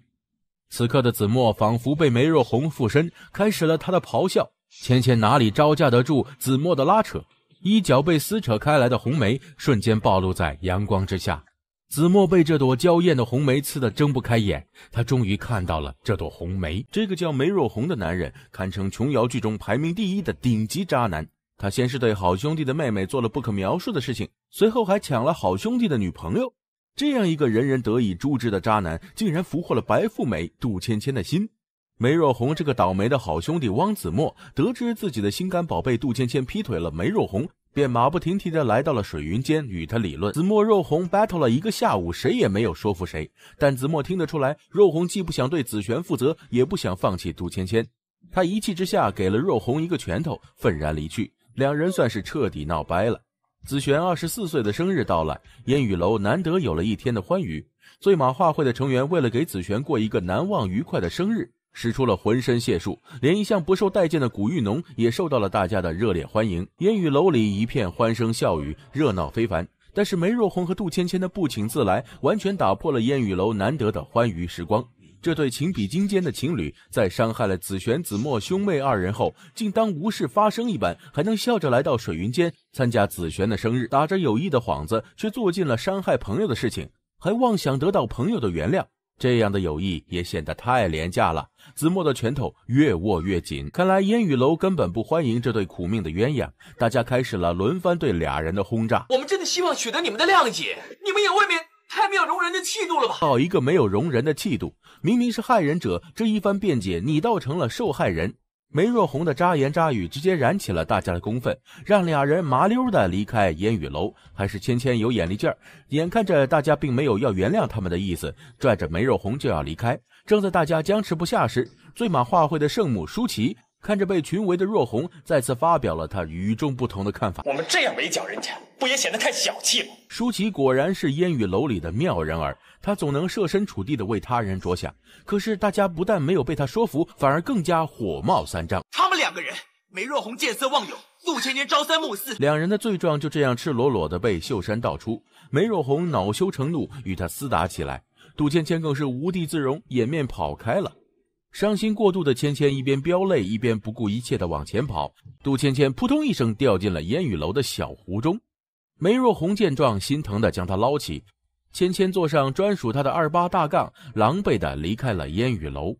此刻的子墨仿佛被梅若红附身，开始了他的咆哮。芊芊哪里招架得住子墨的拉扯？衣角被撕扯开来的红梅瞬间暴露在阳光之下。子墨被这朵娇艳的红梅刺得睁不开眼，他终于看到了这朵红梅。这个叫梅若红的男人，堪称琼瑶剧中排名第一的顶级渣男。他先是对好兄弟的妹妹做了不可描述的事情，随后还抢了好兄弟的女朋友。这样一个人人得以诛之的渣男，竟然俘获了白富美杜芊芊的心。梅若红这个倒霉的好兄弟汪子墨得知自己的心肝宝贝杜芊芊劈腿了梅若红，便马不停蹄地来到了水云间与他理论。子墨若红 battle 了一个下午，谁也没有说服谁。但子墨听得出来，若红既不想对子璇负责，也不想放弃杜芊芊。他一气之下给了若红一个拳头，愤然离去。两人算是彻底闹掰了。紫璇二十四岁的生日到了，烟雨楼难得有了一天的欢愉。醉马画会的成员为了给紫璇过一个难忘愉快的生日，使出了浑身解数，连一向不受待见的古玉农也受到了大家的热烈欢迎。烟雨楼里一片欢声笑语，热闹非凡。但是梅若红和杜芊芊的不请自来，完全打破了烟雨楼难得的欢愉时光。这对情比金坚的情侣，在伤害了紫璇、紫墨兄妹二人后，竟当无事发生一般，还能笑着来到水云间参加紫璇的生日，打着友谊的幌子，却做尽了伤害朋友的事情，还妄想得到朋友的原谅。这样的友谊也显得太廉价了。紫墨的拳头越握越紧，看来烟雨楼根本不欢迎这对苦命的鸳鸯。大家开始了轮番对俩人的轰炸。我们真的希望取得你们的谅解，你们也未免……太没有容人的气度了吧！好一个没有容人的气度，明明是害人者，这一番辩解，你倒成了受害人。梅若红的扎言扎语，直接燃起了大家的公愤，让俩人麻溜的离开烟雨楼。还是芊芊有眼力劲儿，眼看着大家并没有要原谅他们的意思，拽着梅若红就要离开。正在大家僵持不下时，醉马话会的圣母舒淇。看着被群围的若红，再次发表了他与众不同的看法：“我们这样围剿人家，不也显得太小气了？”舒淇果然是烟雨楼里的妙人儿，她总能设身处地的为他人着想。可是大家不但没有被他说服，反而更加火冒三丈。他们两个人，梅若红见色忘友，杜芊芊朝三暮四，两人的罪状就这样赤裸裸的被秀山道出。梅若红恼羞成怒，与他厮打起来；杜芊芊更是无地自容，掩面跑开了。伤心过度的芊芊一边飙泪，一边不顾一切地往前跑。杜芊芊扑通一声掉进了烟雨楼的小湖中。梅若红见状，心疼地将她捞起。芊芊坐上专属她的二八大杠，狼狈地离开了烟雨楼。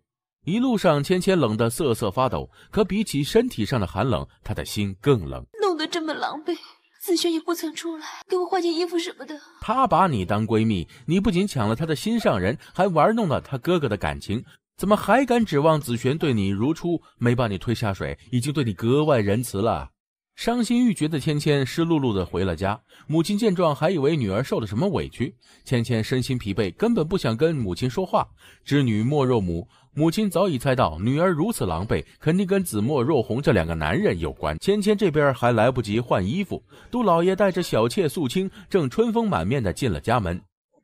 一路上，芊芊冷得瑟瑟发抖。可比起身体上的寒冷，她的心更冷。弄得这么狼狈，子轩也不曾出来给我换件衣服什么的。她把你当闺蜜，你不仅抢了她的心上人，还玩弄了她哥哥的感情。怎么还敢指望紫璇对你如初？没把你推下水，已经对你格外仁慈了。伤心欲绝的芊芊湿漉漉的回了家，母亲见状还以为女儿受了什么委屈。芊芊身心疲惫，根本不想跟母亲说话。知女莫若母，母亲早已猜到女儿如此狼狈，肯定跟子墨若红这两个男人有关。芊芊这边还来不及换衣服，杜老爷带着小妾素清正春风满面的进了家门，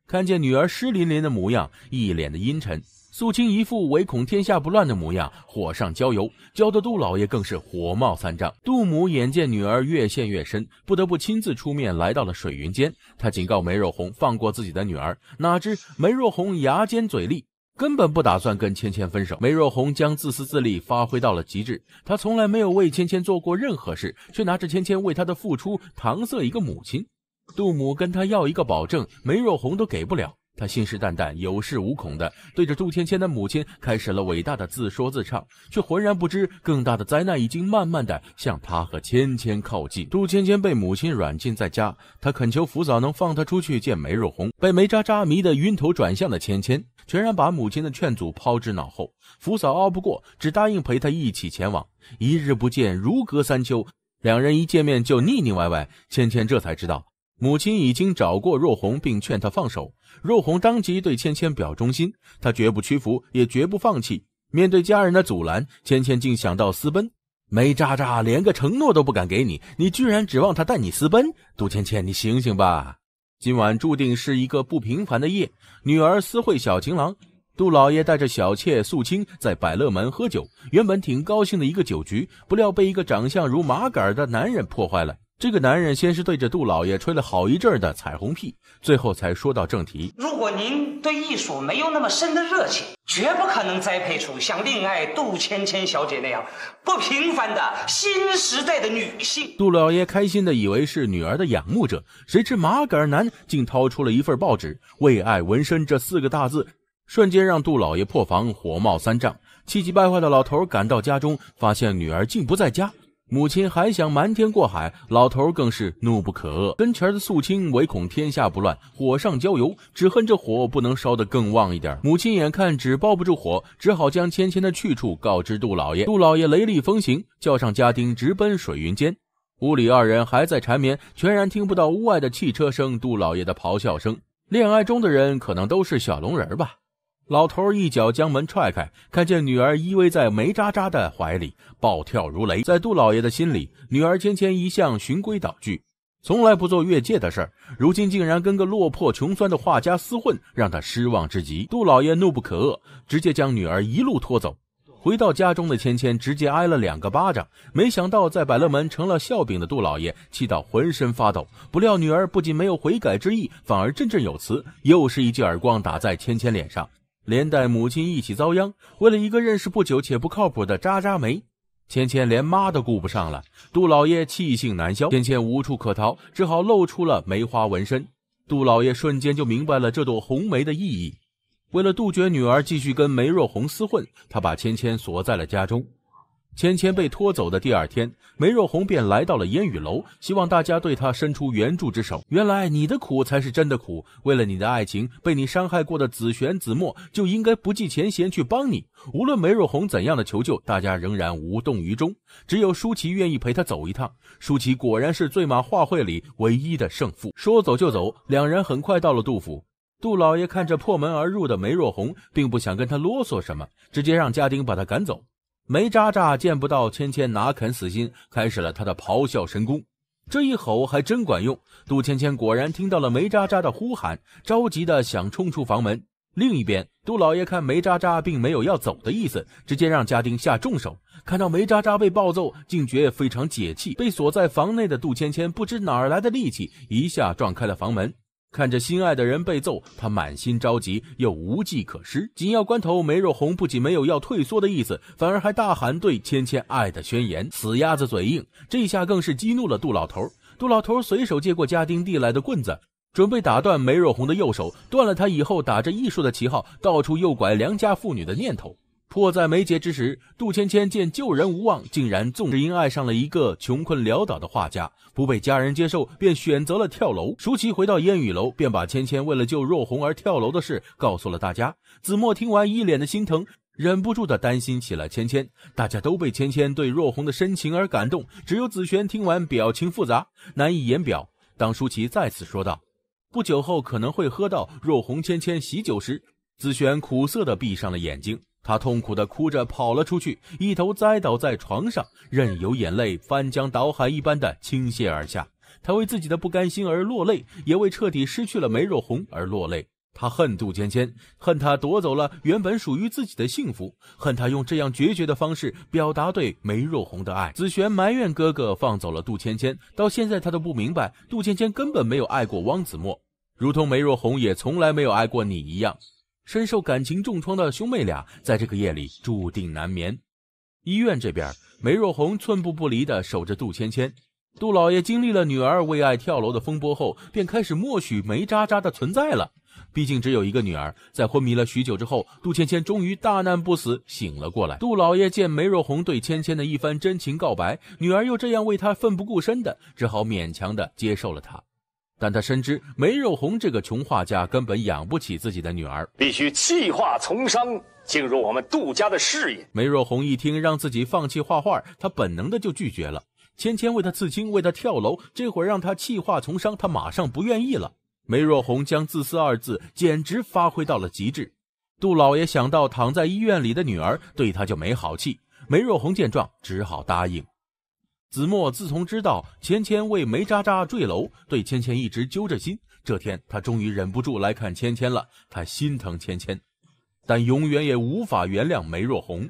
看见女儿湿淋淋的模样，一脸的阴沉。素清一副唯恐天下不乱的模样，火上浇油，浇的杜老爷更是火冒三丈。杜母眼见女儿越陷越深，不得不亲自出面来到了水云间。他警告梅若红放过自己的女儿，哪知梅若红牙尖嘴利，根本不打算跟芊芊分手。梅若红将自私自利发挥到了极致，她从来没有为芊芊做过任何事，却拿着芊芊为她的付出搪塞一个母亲。杜母跟他要一个保证，梅若红都给不了。他信誓旦旦、有恃无恐的对着杜芊芊的母亲开始了伟大的自说自唱，却浑然不知更大的灾难已经慢慢的向他和芊芊靠近。杜芊芊被母亲软禁在家，他恳求福嫂能放他出去见梅若红。被梅渣渣迷得晕头转向的芊芊，全然把母亲的劝阻抛之脑后。福嫂拗不过，只答应陪他一起前往。一日不见，如隔三秋。两人一见面就腻腻歪歪。芊芊这才知道，母亲已经找过若红，并劝她放手。若红当即对芊芊表忠心，她绝不屈服，也绝不放弃。面对家人的阻拦，芊芊竟想到私奔。没渣渣连个承诺都不敢给你，你居然指望他带你私奔？杜芊芊，你醒醒吧！今晚注定是一个不平凡的夜。女儿私会小情郎，杜老爷带着小妾素清在百乐门喝酒，原本挺高兴的一个酒局，不料被一个长相如麻杆的男人破坏了。这个男人先是对着杜老爷吹了好一阵儿的彩虹屁，最后才说到正题：“如果您对艺术没有那么深的热情，绝不可能栽培出像令爱杜芊芊小姐那样不平凡的新时代的女性。”杜老爷开心的以为是女儿的仰慕者，谁知麻杆儿男竟掏出了一份报纸，为爱纹身这四个大字，瞬间让杜老爷破防，火冒三丈。气急败坏的老头赶到家中，发现女儿竟不在家。母亲还想瞒天过海，老头更是怒不可遏。跟前的肃清唯恐天下不乱，火上浇油，只恨这火不能烧得更旺一点母亲眼看纸包不住火，只好将芊芊的去处告知杜老爷。杜老爷雷厉风行，叫上家丁直奔水云间。屋里二人还在缠绵，全然听不到屋外的汽车声、杜老爷的咆哮声。恋爱中的人可能都是小龙人吧。老头一脚将门踹开，看见女儿依偎在梅渣渣的怀里，暴跳如雷。在杜老爷的心里，女儿芊芊一向循规蹈矩，从来不做越界的事儿，如今竟然跟个落魄穷酸的画家厮混，让他失望至极。杜老爷怒不可遏，直接将女儿一路拖走。回到家中的芊芊直接挨了两个巴掌。没想到在百乐门成了笑柄的杜老爷气到浑身发抖。不料女儿不仅没有悔改之意，反而振振有词，又是一记耳光打在芊芊脸上。连带母亲一起遭殃，为了一个认识不久且不靠谱的渣渣梅，芊芊连妈都顾不上了。杜老爷气性难消，芊芊无处可逃，只好露出了梅花纹身。杜老爷瞬间就明白了这朵红梅的意义。为了杜绝女儿继续跟梅若红厮混，他把芊芊锁在了家中。芊芊被拖走的第二天，梅若红便来到了烟雨楼，希望大家对她伸出援助之手。原来你的苦才是真的苦，为了你的爱情，被你伤害过的紫璇、紫墨就应该不计前嫌去帮你。无论梅若红怎样的求救，大家仍然无动于衷。只有舒淇愿意陪她走一趟。舒淇果然是醉马画会里唯一的胜负。说走就走，两人很快到了杜府。杜老爷看着破门而入的梅若红，并不想跟他啰嗦什么，直接让家丁把他赶走。梅渣渣见不到芊芊，哪肯死心？开始了他的咆哮神功。这一吼还真管用，杜芊芊果然听到了梅渣渣的呼喊，着急的想冲出房门。另一边，杜老爷看梅渣渣并没有要走的意思，直接让家丁下重手。看到梅渣渣被暴揍，竟觉非常解气。被锁在房内的杜芊芊不知哪来的力气，一下撞开了房门。看着心爱的人被揍，他满心着急，又无计可施。紧要关头，梅若红不仅没有要退缩的意思，反而还大喊对芊芊爱的宣言。死鸭子嘴硬，这下更是激怒了杜老头。杜老头随手接过家丁递来的棍子，准备打断梅若红的右手，断了他以后打着艺术的旗号到处诱拐良家妇女的念头。迫在眉睫之时，杜芊芊见救人无望，竟然纵。只因爱上了一个穷困潦倒的画家，不被家人接受，便选择了跳楼。舒淇回到烟雨楼，便把芊芊为了救若红而跳楼的事告诉了大家。子墨听完，一脸的心疼，忍不住的担心起了芊芊。大家都被芊芊对若红的深情而感动，只有紫璇听完，表情复杂，难以言表。当舒淇再次说道：“不久后可能会喝到若红芊芊喜酒时”，紫璇苦涩的闭上了眼睛。他痛苦地哭着跑了出去，一头栽倒在床上，任由眼泪翻江倒海一般地倾泻而下。他为自己的不甘心而落泪，也为彻底失去了梅若红而落泪。他恨杜芊芊，恨她夺走了原本属于自己的幸福，恨她用这样决绝的方式表达对梅若红的爱。紫璇埋怨哥哥放走了杜芊芊，到现在他都不明白，杜芊芊根本没有爱过汪子墨，如同梅若红也从来没有爱过你一样。深受感情重创的兄妹俩，在这个夜里注定难眠。医院这边，梅若红寸步不离的守着杜芊芊。杜老爷经历了女儿为爱跳楼的风波后，便开始默许梅渣渣的存在了。毕竟只有一个女儿，在昏迷了许久之后，杜芊芊终于大难不死，醒了过来。杜老爷见梅若红对芊芊的一番真情告白，女儿又这样为他奋不顾身的，只好勉强的接受了她。但他深知梅若红这个穷画家根本养不起自己的女儿，必须弃画从商，进入我们杜家的事业。梅若红一听让自己放弃画画，他本能的就拒绝了。芊芊为他刺青，为他跳楼，这会让他弃画从商，他马上不愿意了。梅若红将“自私”二字简直发挥到了极致。杜老爷想到躺在医院里的女儿，对他就没好气。梅若红见状，只好答应。子墨自从知道芊芊为梅渣渣坠楼，对芊芊一直揪着心。这天，他终于忍不住来看芊芊了。他心疼芊芊，但永远也无法原谅梅若红。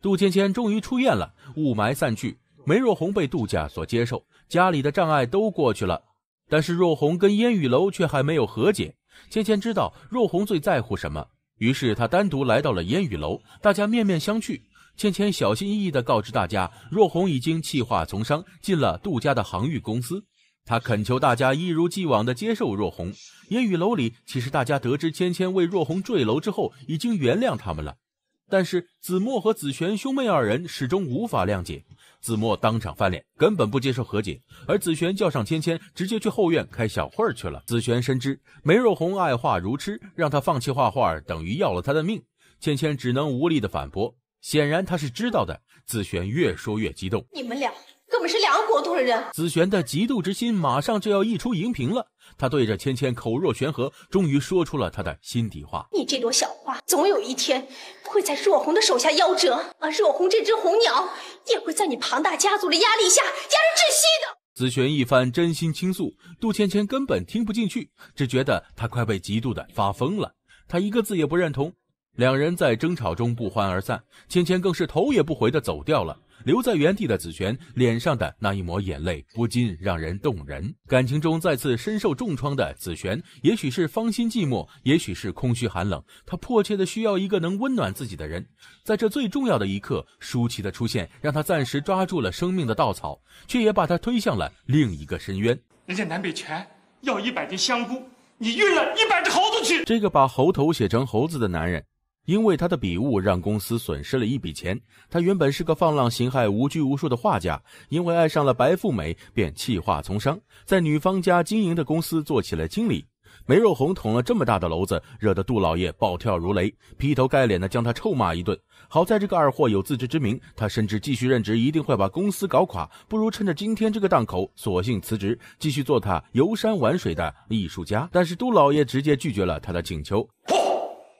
杜芊芊终于出院了，雾霾散去，梅若红被杜家所接受，家里的障碍都过去了。但是若红跟烟雨楼却还没有和解。芊芊知道若红最在乎什么，于是她单独来到了烟雨楼，大家面面相觑。芊芊小心翼翼地告知大家，若红已经弃画从商，进了杜家的航运公司。她恳求大家一如既往地接受若红。烟雨楼里，其实大家得知芊芊为若红坠楼之后，已经原谅他们了。但是子墨和紫璇兄妹二人始终无法谅解。子墨当场翻脸，根本不接受和解。而紫璇叫上芊芊，直接去后院开小会儿去了。紫璇深知梅若红爱画如痴，让他放弃画画等于要了他的命。芊芊只能无力地反驳。显然他是知道的。紫璇越说越激动，你们俩根本是两个国度的人。紫璇的嫉妒之心马上就要溢出荧屏了，她对着芊芊口若悬河，终于说出了她的心底话：你这朵小花总有一天会在若红的手下夭折，而若红这只红鸟也会在你庞大家族的压力下让人窒息的。紫璇一番真心倾诉，杜芊芊根本听不进去，只觉得她快被嫉妒的发疯了，她一个字也不认同。两人在争吵中不欢而散，芊芊更是头也不回的走掉了。留在原地的紫璇脸上的那一抹眼泪，不禁让人动人。感情中再次深受重创的紫璇，也许是芳心寂寞，也许是空虚寒冷，她迫切的需要一个能温暖自己的人。在这最重要的一刻，舒淇的出现，让她暂时抓住了生命的稻草，却也把她推向了另一个深渊。人家南北泉要一百斤香菇，你运了一百只猴子去。这个把猴头写成猴子的男人。因为他的笔误让公司损失了一笔钱。他原本是个放浪形骸、无拘无束的画家，因为爱上了白富美，便弃画从商，在女方家经营的公司做起了经理。梅肉红捅了这么大的娄子，惹得杜老爷暴跳如雷，劈头盖脸地将他臭骂一顿。好在这个二货有自知之明，他深知继续任职一定会把公司搞垮，不如趁着今天这个档口，索性辞职，继续做他游山玩水的艺术家。但是杜老爷直接拒绝了他的请求。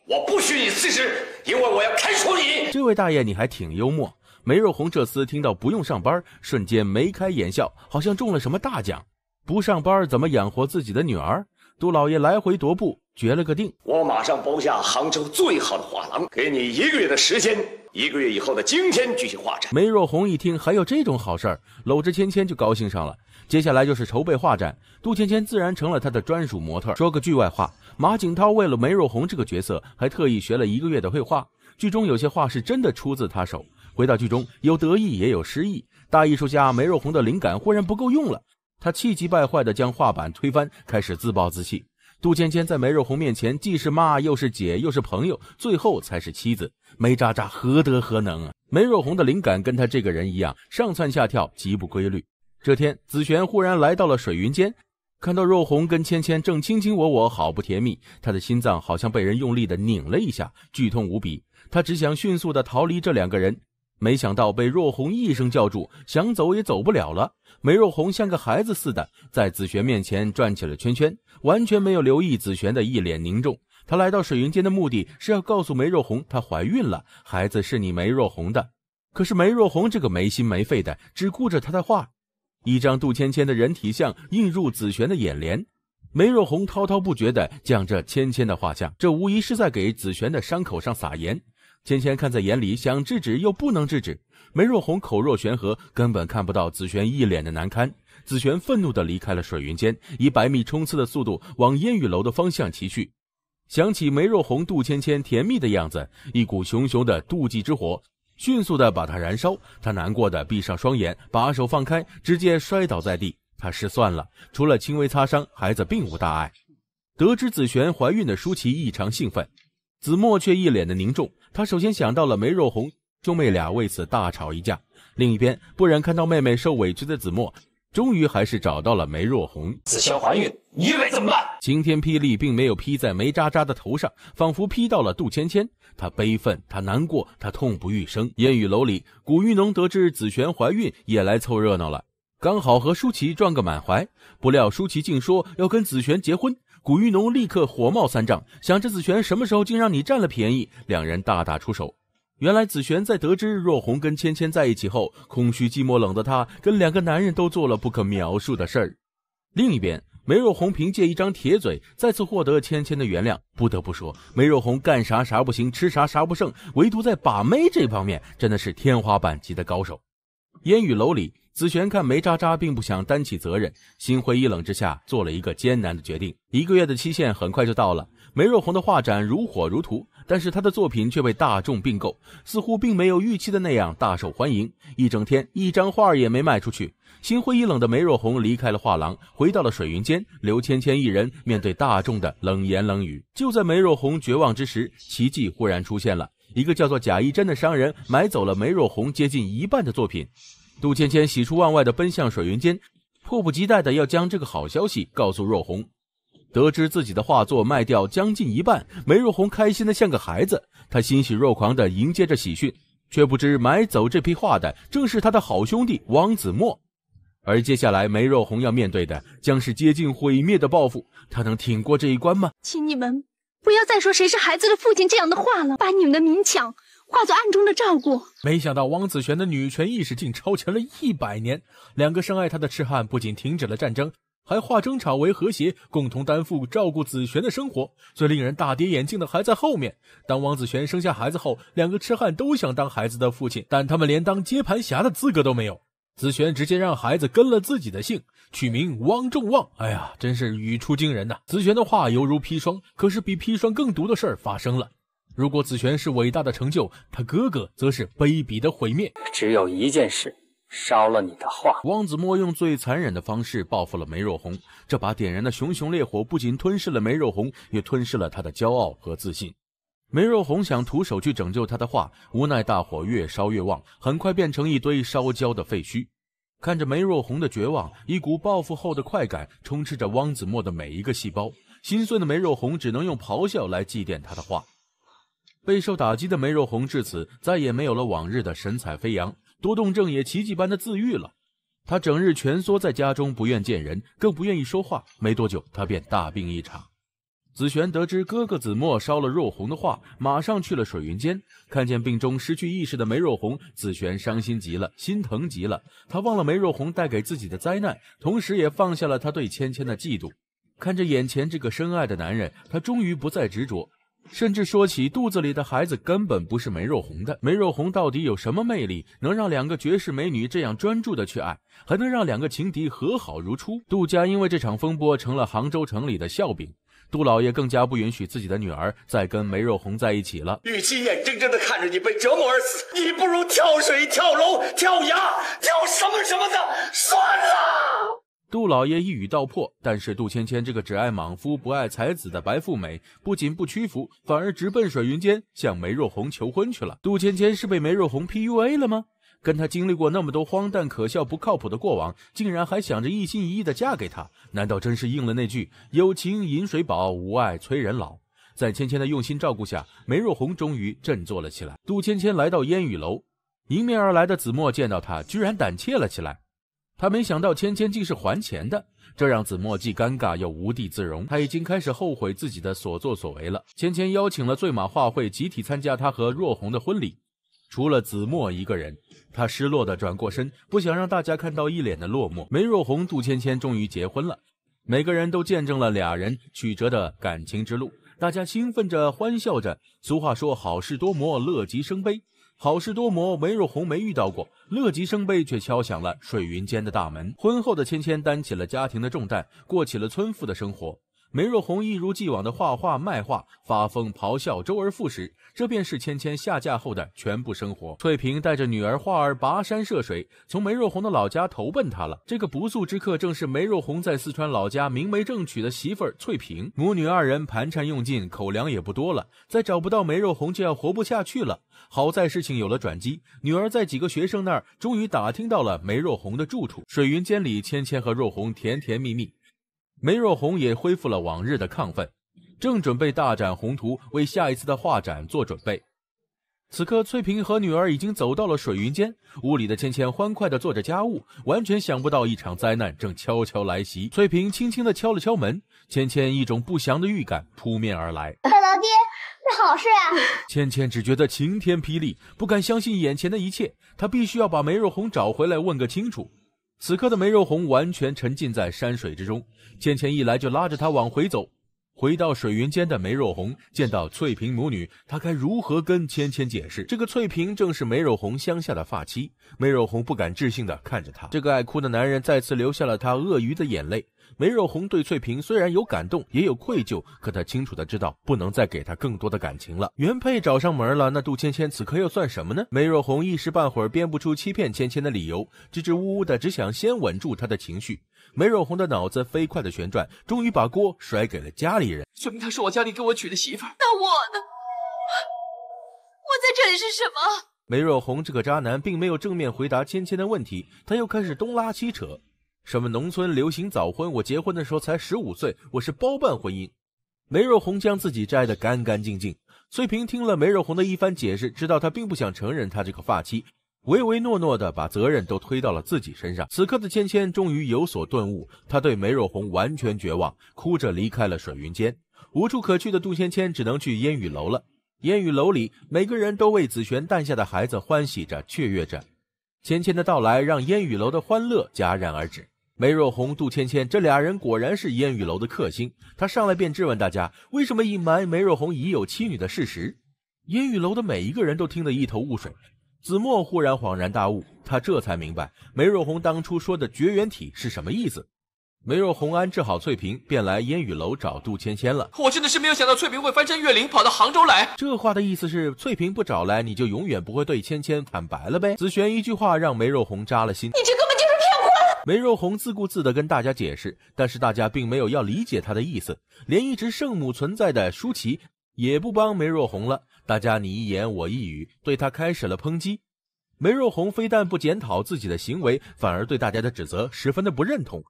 我不许你辞职，因为我要开除你。这位大爷，你还挺幽默。梅若红这厮听到不用上班，瞬间眉开眼笑，好像中了什么大奖。不上班怎么养活自己的女儿？杜老爷来回踱步，决了个定：我马上包下杭州最好的画廊，给你一个月的时间。一个月以后的今天举行画展。梅若红一听还有这种好事儿，搂着芊芊就高兴上了。接下来就是筹备画展，杜芊芊自然成了他的专属模特。说个剧外话，马景涛为了梅若红这个角色，还特意学了一个月的绘画。剧中有些画是真的出自他手。回到剧中，有得意也有失意。大艺术家梅若红的灵感忽然不够用了，他气急败坏地将画板推翻，开始自暴自弃。杜芊芊在梅若红面前，既是妈又是姐，又是朋友，最后才是妻子。梅渣渣何德何能啊？梅若红的灵感跟她这个人一样，上蹿下跳，极不规律。这天，紫璇忽然来到了水云间，看到若红跟芊芊正卿卿我我，好不甜蜜。她的心脏好像被人用力的拧了一下，剧痛无比。她只想迅速的逃离这两个人，没想到被若红一声叫住，想走也走不了了。梅若红像个孩子似的，在紫璇面前转起了圈圈，完全没有留意紫璇的一脸凝重。她来到水云间的目的是要告诉梅若红她怀孕了，孩子是你梅若红的。可是梅若红这个没心没肺的，只顾着她的话。一张杜芊芊的人体像映入紫璇的眼帘，梅若红滔滔不绝的讲着芊芊的画像，这无疑是在给紫璇的伤口上撒盐。芊芊看在眼里，想制止又不能制止。梅若红口若悬河，根本看不到紫璇一脸的难堪。紫璇愤怒的离开了水云间，以百米冲刺的速度往烟雨楼的方向骑去。想起梅若红、杜芊芊甜蜜的样子，一股熊熊的妒忌之火。迅速的把它燃烧，他难过的闭上双眼，把手放开，直接摔倒在地。他失算了，除了轻微擦伤，孩子并无大碍。得知子璇怀孕的舒淇异常兴奋，子墨却一脸的凝重。他首先想到了梅若红兄妹俩为此大吵一架。另一边，不忍看到妹妹受委屈的子墨。终于还是找到了梅若红，紫璇怀孕，你以为怎么办？晴天霹雳并没有劈在梅渣渣的头上，仿佛劈到了杜芊芊。她悲愤，她难过，她痛不欲生。烟雨楼里，古玉农得知紫璇怀孕，也来凑热闹了，刚好和舒淇撞个满怀。不料舒淇竟说要跟紫璇结婚，古玉农立刻火冒三丈，想着紫璇什么时候竟让你占了便宜，两人大打出手。原来紫璇在得知若红跟芊芊在一起后，空虚寂寞冷的她跟两个男人都做了不可描述的事儿。另一边，梅若红凭借一张铁嘴再次获得芊芊的原谅。不得不说，梅若红干啥啥不行，吃啥啥不剩，唯独在把妹这方面真的是天花板级的高手。烟雨楼里，紫璇看梅渣渣并不想担起责任，心灰意冷之下做了一个艰难的决定。一个月的期限很快就到了，梅若红的画展如火如荼。但是他的作品却被大众并购，似乎并没有预期的那样大受欢迎。一整天一张画也没卖出去，心灰意冷的梅若红离开了画廊，回到了水云间。刘芊芊一人面对大众的冷言冷语。就在梅若红绝望之时，奇迹忽然出现了。一个叫做贾一贞的商人买走了梅若红接近一半的作品。杜芊芊喜出望外的奔向水云间，迫不及待的要将这个好消息告诉若红。得知自己的画作卖掉将近一半，梅若红开心的像个孩子，他欣喜若狂的迎接着喜讯，却不知买走这批画的正是他的好兄弟王子墨。而接下来梅若红要面对的将是接近毁灭的报复，他能挺过这一关吗？请你们不要再说谁是孩子的父亲这样的话了，把你们的明抢化作暗中的照顾。没想到汪子璇的女权意识竟超前了一百年，两个深爱她的痴汉不仅停止了战争。还化争吵为和谐，共同担负照顾紫璇的生活。最令人大跌眼镜的还在后面。当汪子璇生下孩子后，两个痴汉都想当孩子的父亲，但他们连当接盘侠的资格都没有。紫璇直接让孩子跟了自己的姓，取名汪仲旺。哎呀，真是语出惊人呐！紫璇的话犹如砒霜，可是比砒霜更毒的事儿发生了。如果紫璇是伟大的成就，他哥哥则是卑鄙的毁灭。只有一件事。烧了你的话！汪子墨用最残忍的方式报复了梅若红。这把点燃的熊熊烈火不仅吞噬了梅若红，也吞噬了他的骄傲和自信。梅若红想徒手去拯救他的画，无奈大火越烧越旺，很快变成一堆烧焦的废墟。看着梅若红的绝望，一股报复后的快感充斥着汪子墨的每一个细胞。心碎的梅若红只能用咆哮来祭奠他的画。备受打击的梅若红至此再也没有了往日的神采飞扬。多动症也奇迹般的自愈了，他整日蜷缩在家中，不愿见人，更不愿意说话。没多久，他便大病一场。紫璇得知哥哥紫墨烧了若红的画，马上去了水云间，看见病中失去意识的梅若红，紫璇伤心极了，心疼极了。他忘了梅若红带给自己的灾难，同时也放下了他对芊芊的嫉妒。看着眼前这个深爱的男人，他终于不再执着。甚至说起肚子里的孩子根本不是梅肉红的。梅肉红到底有什么魅力，能让两个绝世美女这样专注的去爱，还能让两个情敌和好如初？杜家因为这场风波成了杭州城里的笑柄，杜老爷更加不允许自己的女儿再跟梅肉红在一起了。与其眼睁睁的看着你被折磨而死，你不如跳水、跳楼、跳崖、跳什么什么的，算了。杜老爷一语道破，但是杜芊芊这个只爱莽夫不爱才子的白富美，不仅不屈服，反而直奔水云间向梅若红求婚去了。杜芊芊是被梅若红 PUA 了吗？跟他经历过那么多荒诞、可笑、不靠谱的过往，竟然还想着一心一意的嫁给他？难道真是应了那句“有情饮水饱，无爱催人老”？在芊芊的用心照顾下，梅若红终于振作了起来。杜芊芊来到烟雨楼，迎面而来的子墨见到她，居然胆怯了起来。他没想到芊芊竟是还钱的，这让子墨既尴尬又无地自容。他已经开始后悔自己的所作所为了。芊芊邀请了醉马画会集体参加他和若红的婚礼，除了子墨一个人，他失落的转过身，不想让大家看到一脸的落寞。梅若红、杜芊芊终于结婚了，每个人都见证了俩人曲折的感情之路。大家兴奋着，欢笑着。俗话说，好事多磨，乐极生悲。好事多磨，梅若红没遇到过；乐极生悲，却敲响了水云间的大门。婚后的芊芊担起了家庭的重担，过起了村妇的生活。梅若红一如既往地画画卖画，发疯咆哮，周而复始，这便是芊芊下嫁后的全部生活。翠萍带着女儿画儿跋山涉水，从梅若红的老家投奔她了。这个不速之客正是梅若红在四川老家明媒正娶的媳妇儿翠萍。母女二人盘缠用尽，口粮也不多了，再找不到梅若红就要活不下去了。好在事情有了转机，女儿在几个学生那儿终于打听到了梅若红的住处。水云间里，芊芊和若红甜甜蜜蜜。梅若红也恢复了往日的亢奋，正准备大展宏图，为下一次的画展做准备。此刻，翠萍和女儿已经走到了水云间屋里的芊芊，欢快地做着家务，完全想不到一场灾难正悄悄来袭。翠萍轻轻地敲了敲门，芊芊一种不祥的预感扑面而来。老爹，是好事啊！芊芊只觉得晴天霹雳，不敢相信眼前的一切。她必须要把梅若红找回来，问个清楚。此刻的梅肉红完全沉浸在山水之中，芊芊一来就拉着他往回走。回到水云间的梅肉红见到翠萍母女，他该如何跟芊芊解释？这个翠萍正是梅肉红乡下的发妻。梅肉红不敢置信的看着他，这个爱哭的男人再次流下了他鳄鱼的眼泪。梅若红对翠萍虽然有感动，也有愧疚，可她清楚的知道不能再给她更多的感情了。原配找上门了，那杜芊芊此刻又算什么呢？梅若红一时半会儿编不出欺骗芊芊的理由，支支吾吾的只想先稳住她的情绪。梅若红的脑子飞快的旋转，终于把锅甩给了家里人。说明她是我家里给我娶的媳妇儿，那我呢？我在这里是什么？梅若红这个渣男并没有正面回答芊芊的问题，他又开始东拉西扯。什么农村流行早婚？我结婚的时候才十五岁，我是包办婚姻。梅若红将自己摘得干干净净。翠萍听了梅若红的一番解释，知道她并不想承认她这个发妻，唯唯诺诺的把责任都推到了自己身上。此刻的芊芊终于有所顿悟，她对梅若红完全绝望，哭着离开了水云间。无处可去的杜芊芊只能去烟雨楼了。烟雨楼里，每个人都为紫璇诞下的孩子欢喜着、雀跃着。芊芊的到来让烟雨楼的欢乐戛然而止。梅若红、杜芊芊这俩人果然是烟雨楼的克星。他上来便质问大家，为什么隐瞒梅若红已有妻女的事实？烟雨楼的每一个人都听得一头雾水。子墨忽然恍然大悟，他这才明白梅若红当初说的绝缘体是什么意思。梅若红安置好翠萍，便来烟雨楼找杜芊芊了。我真的是没有想到翠萍会翻山越岭跑到杭州来。这话的意思是，翠萍不找来，你就永远不会对芊芊坦白了呗？子璇一句话让梅若红扎了心。你这。梅若红自顾自地跟大家解释，但是大家并没有要理解她的意思，连一直圣母存在的舒淇也不帮梅若红了。大家你一言我一语，对她开始了抨击。梅若红非但不检讨自己的行为，反而对大家的指责十分的不认同。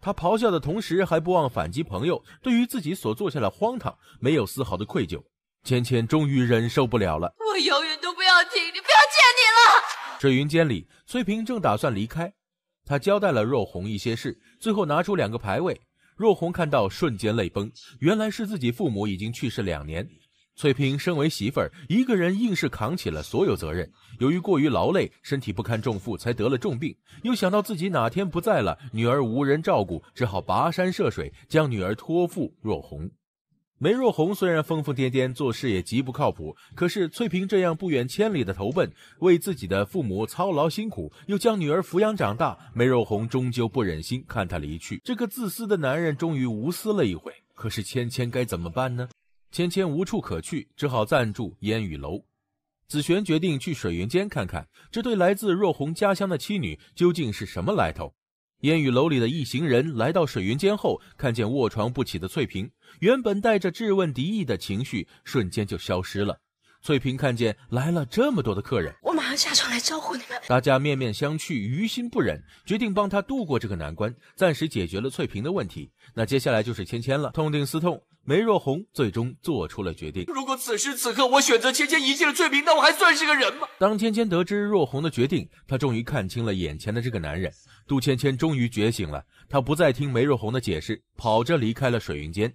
她咆哮的同时，还不忘反击朋友。对于自己所做下的荒唐，没有丝毫的愧疚。芊芊终于忍受不了了，我永远都不要听你，不要见你了。水云间里，翠平正打算离开。他交代了若红一些事，最后拿出两个牌位。若红看到，瞬间泪崩。原来是自己父母已经去世两年。翠萍身为媳妇儿，一个人硬是扛起了所有责任。由于过于劳累，身体不堪重负，才得了重病。又想到自己哪天不在了，女儿无人照顾，只好跋山涉水，将女儿托付若红。梅若红虽然疯疯癫癫，做事也极不靠谱，可是翠萍这样不远千里的投奔，为自己的父母操劳辛苦，又将女儿抚养长大，梅若红终究不忍心看她离去。这个自私的男人终于无私了一回。可是芊芊该怎么办呢？芊芊无处可去，只好暂住烟雨楼。紫璇决定去水云间看看这对来自若红家乡的妻女究竟是什么来头。烟雨楼里的一行人来到水云间后，看见卧床不起的翠萍，原本带着质问敌意的情绪，瞬间就消失了。翠萍看见来了这么多的客人，我马上下床来招呼你们。大家面面相觑，于心不忍，决定帮她度过这个难关，暂时解决了翠萍的问题。那接下来就是芊芊了。痛定思痛，梅若红最终做出了决定：如果此时此刻我选择芊芊一切的翠萍，那我还算是个人吗？当芊芊得知若红的决定，她终于看清了眼前的这个男人。杜芊芊终于觉醒了，她不再听梅若红的解释，跑着离开了水云间，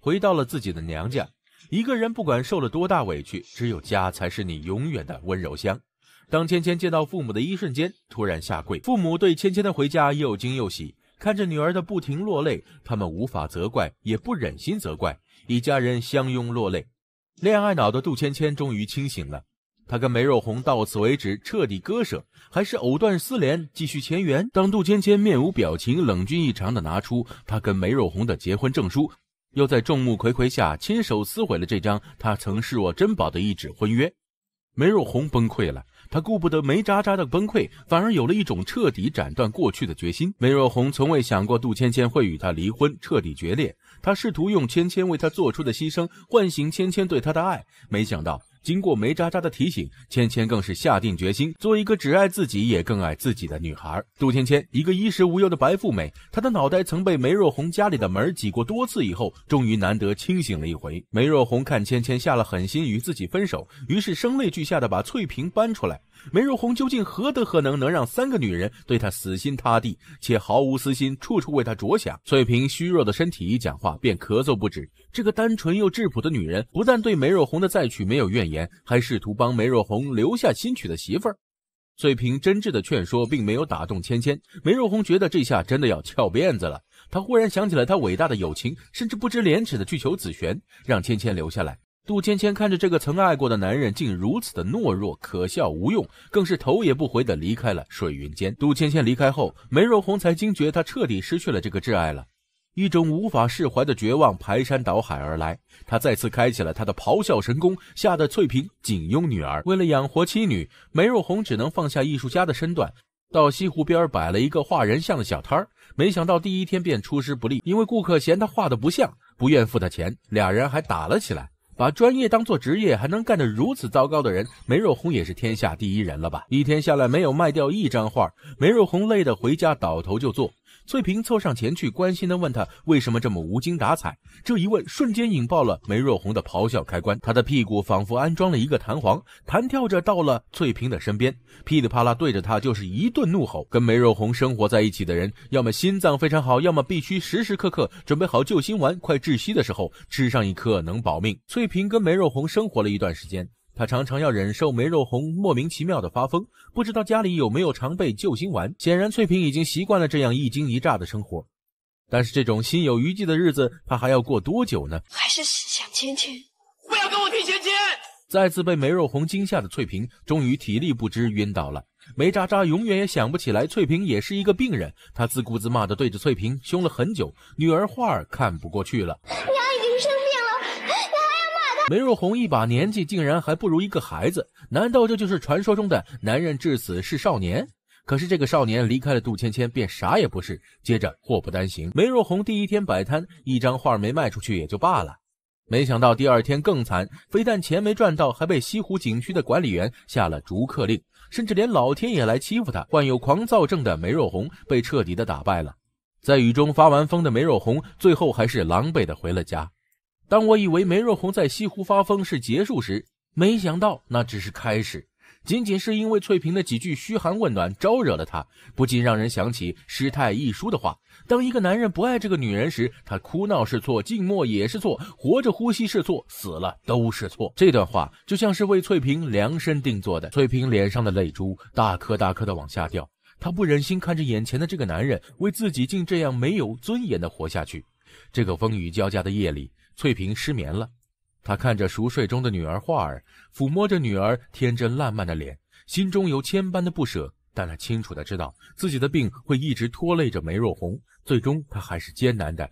回到了自己的娘家。一个人不管受了多大委屈，只有家才是你永远的温柔乡。当芊芊见到父母的一瞬间，突然下跪，父母对芊芊的回家又惊又喜，看着女儿的不停落泪，他们无法责怪，也不忍心责怪，一家人相拥落泪。恋爱脑的杜芊芊终于清醒了，她跟梅若红到此为止，彻底割舍，还是藕断丝连，继续前缘。当杜芊芊面无表情、冷峻异常的拿出她跟梅若红的结婚证书。又在众目睽睽下亲手撕毁了这张他曾视若珍宝的一纸婚约，梅若红崩溃了。她顾不得梅渣渣的崩溃，反而有了一种彻底斩断过去的决心。梅若红从未想过杜芊芊会与他离婚，彻底决裂。她试图用芊芊为他做出的牺牲唤醒芊芊对他的爱，没想到。经过梅渣渣的提醒，芊芊更是下定决心做一个只爱自己也更爱自己的女孩。杜芊芊，一个衣食无忧的白富美，她的脑袋曾被梅若红家里的门挤过多次，以后终于难得清醒了一回。梅若红看芊芊下了狠心与自己分手，于是声泪俱下的把翠萍搬出来。梅若红究竟何德何能，能让三个女人对她死心塌地，且毫无私心，处处为她着想？翠萍虚弱的身体一讲话便咳嗽不止。这个单纯又质朴的女人，不但对梅若红的再娶没有怨言，还试图帮梅若红留下新娶的媳妇儿。翠萍真挚的劝说并没有打动芊芊。梅若红觉得这下真的要翘辫子了。她忽然想起了她伟大的友情，甚至不知廉耻的去求子璇，让芊芊留下来。杜芊芊看着这个曾爱过的男人，竟如此的懦弱、可笑、无用，更是头也不回的离开了水云间。杜芊芊离开后，梅若红才惊觉她彻底失去了这个挚爱了，一种无法释怀的绝望排山倒海而来。她再次开启了她的咆哮神功，吓得翠萍紧拥女儿。为了养活妻女，梅若红只能放下艺术家的身段，到西湖边摆了一个画人像的小摊儿。没想到第一天便出师不利，因为顾客嫌他画的不像，不愿付他钱，俩人还打了起来。把专业当做职业，还能干得如此糟糕的人，梅若红也是天下第一人了吧？一天下来，没有卖掉一张画，梅若红累得回家倒头就坐。翠萍凑上前去，关心的问他为什么这么无精打采。这一问，瞬间引爆了梅若红的咆哮开关，她的屁股仿佛安装了一个弹簧，弹跳着到了翠萍的身边，噼里啪啦对着她就是一顿怒吼。跟梅若红生活在一起的人，要么心脏非常好，要么必须时时刻刻准备好救心丸，快窒息的时候吃上一颗能保命。翠萍跟梅若红生活了一段时间。他常常要忍受梅肉红莫名其妙的发疯，不知道家里有没有常备救心丸。显然，翠萍已经习惯了这样一惊一乍的生活，但是这种心有余悸的日子，他还要过多久呢？还是想芊芊，不要跟我提芊芊！再次被梅肉红惊吓的翠萍，终于体力不支，晕倒了。梅渣渣永远也想不起来，翠萍也是一个病人。他自顾自骂的对着翠萍凶了很久，女儿画儿看不过去了。梅若红一把年纪，竟然还不如一个孩子。难道这就是传说中的男人至死是少年？可是这个少年离开了杜芊芊，便啥也不是。接着祸不单行，梅若红第一天摆摊，一张画没卖出去也就罢了，没想到第二天更惨，非但钱没赚到，还被西湖景区的管理员下了逐客令，甚至连老天也来欺负他。患有狂躁症的梅若红被彻底的打败了，在雨中发完疯的梅若红，最后还是狼狈的回了家。当我以为梅若红在西湖发疯是结束时，没想到那只是开始。仅仅是因为翠萍的几句嘘寒问暖招惹了她，不禁让人想起师太一书的话：“当一个男人不爱这个女人时，他哭闹是错，静默也是错，活着呼吸是错，死了都是错。”这段话就像是为翠平量身定做的。翠平脸上的泪珠大颗大颗的往下掉，她不忍心看着眼前的这个男人为自己竟这样没有尊严的活下去。这个风雨交加的夜里。翠萍失眠了，她看着熟睡中的女儿画儿，抚摸着女儿天真烂漫的脸，心中有千般的不舍。但她清楚的知道，自己的病会一直拖累着梅若红。最终，她还是艰难的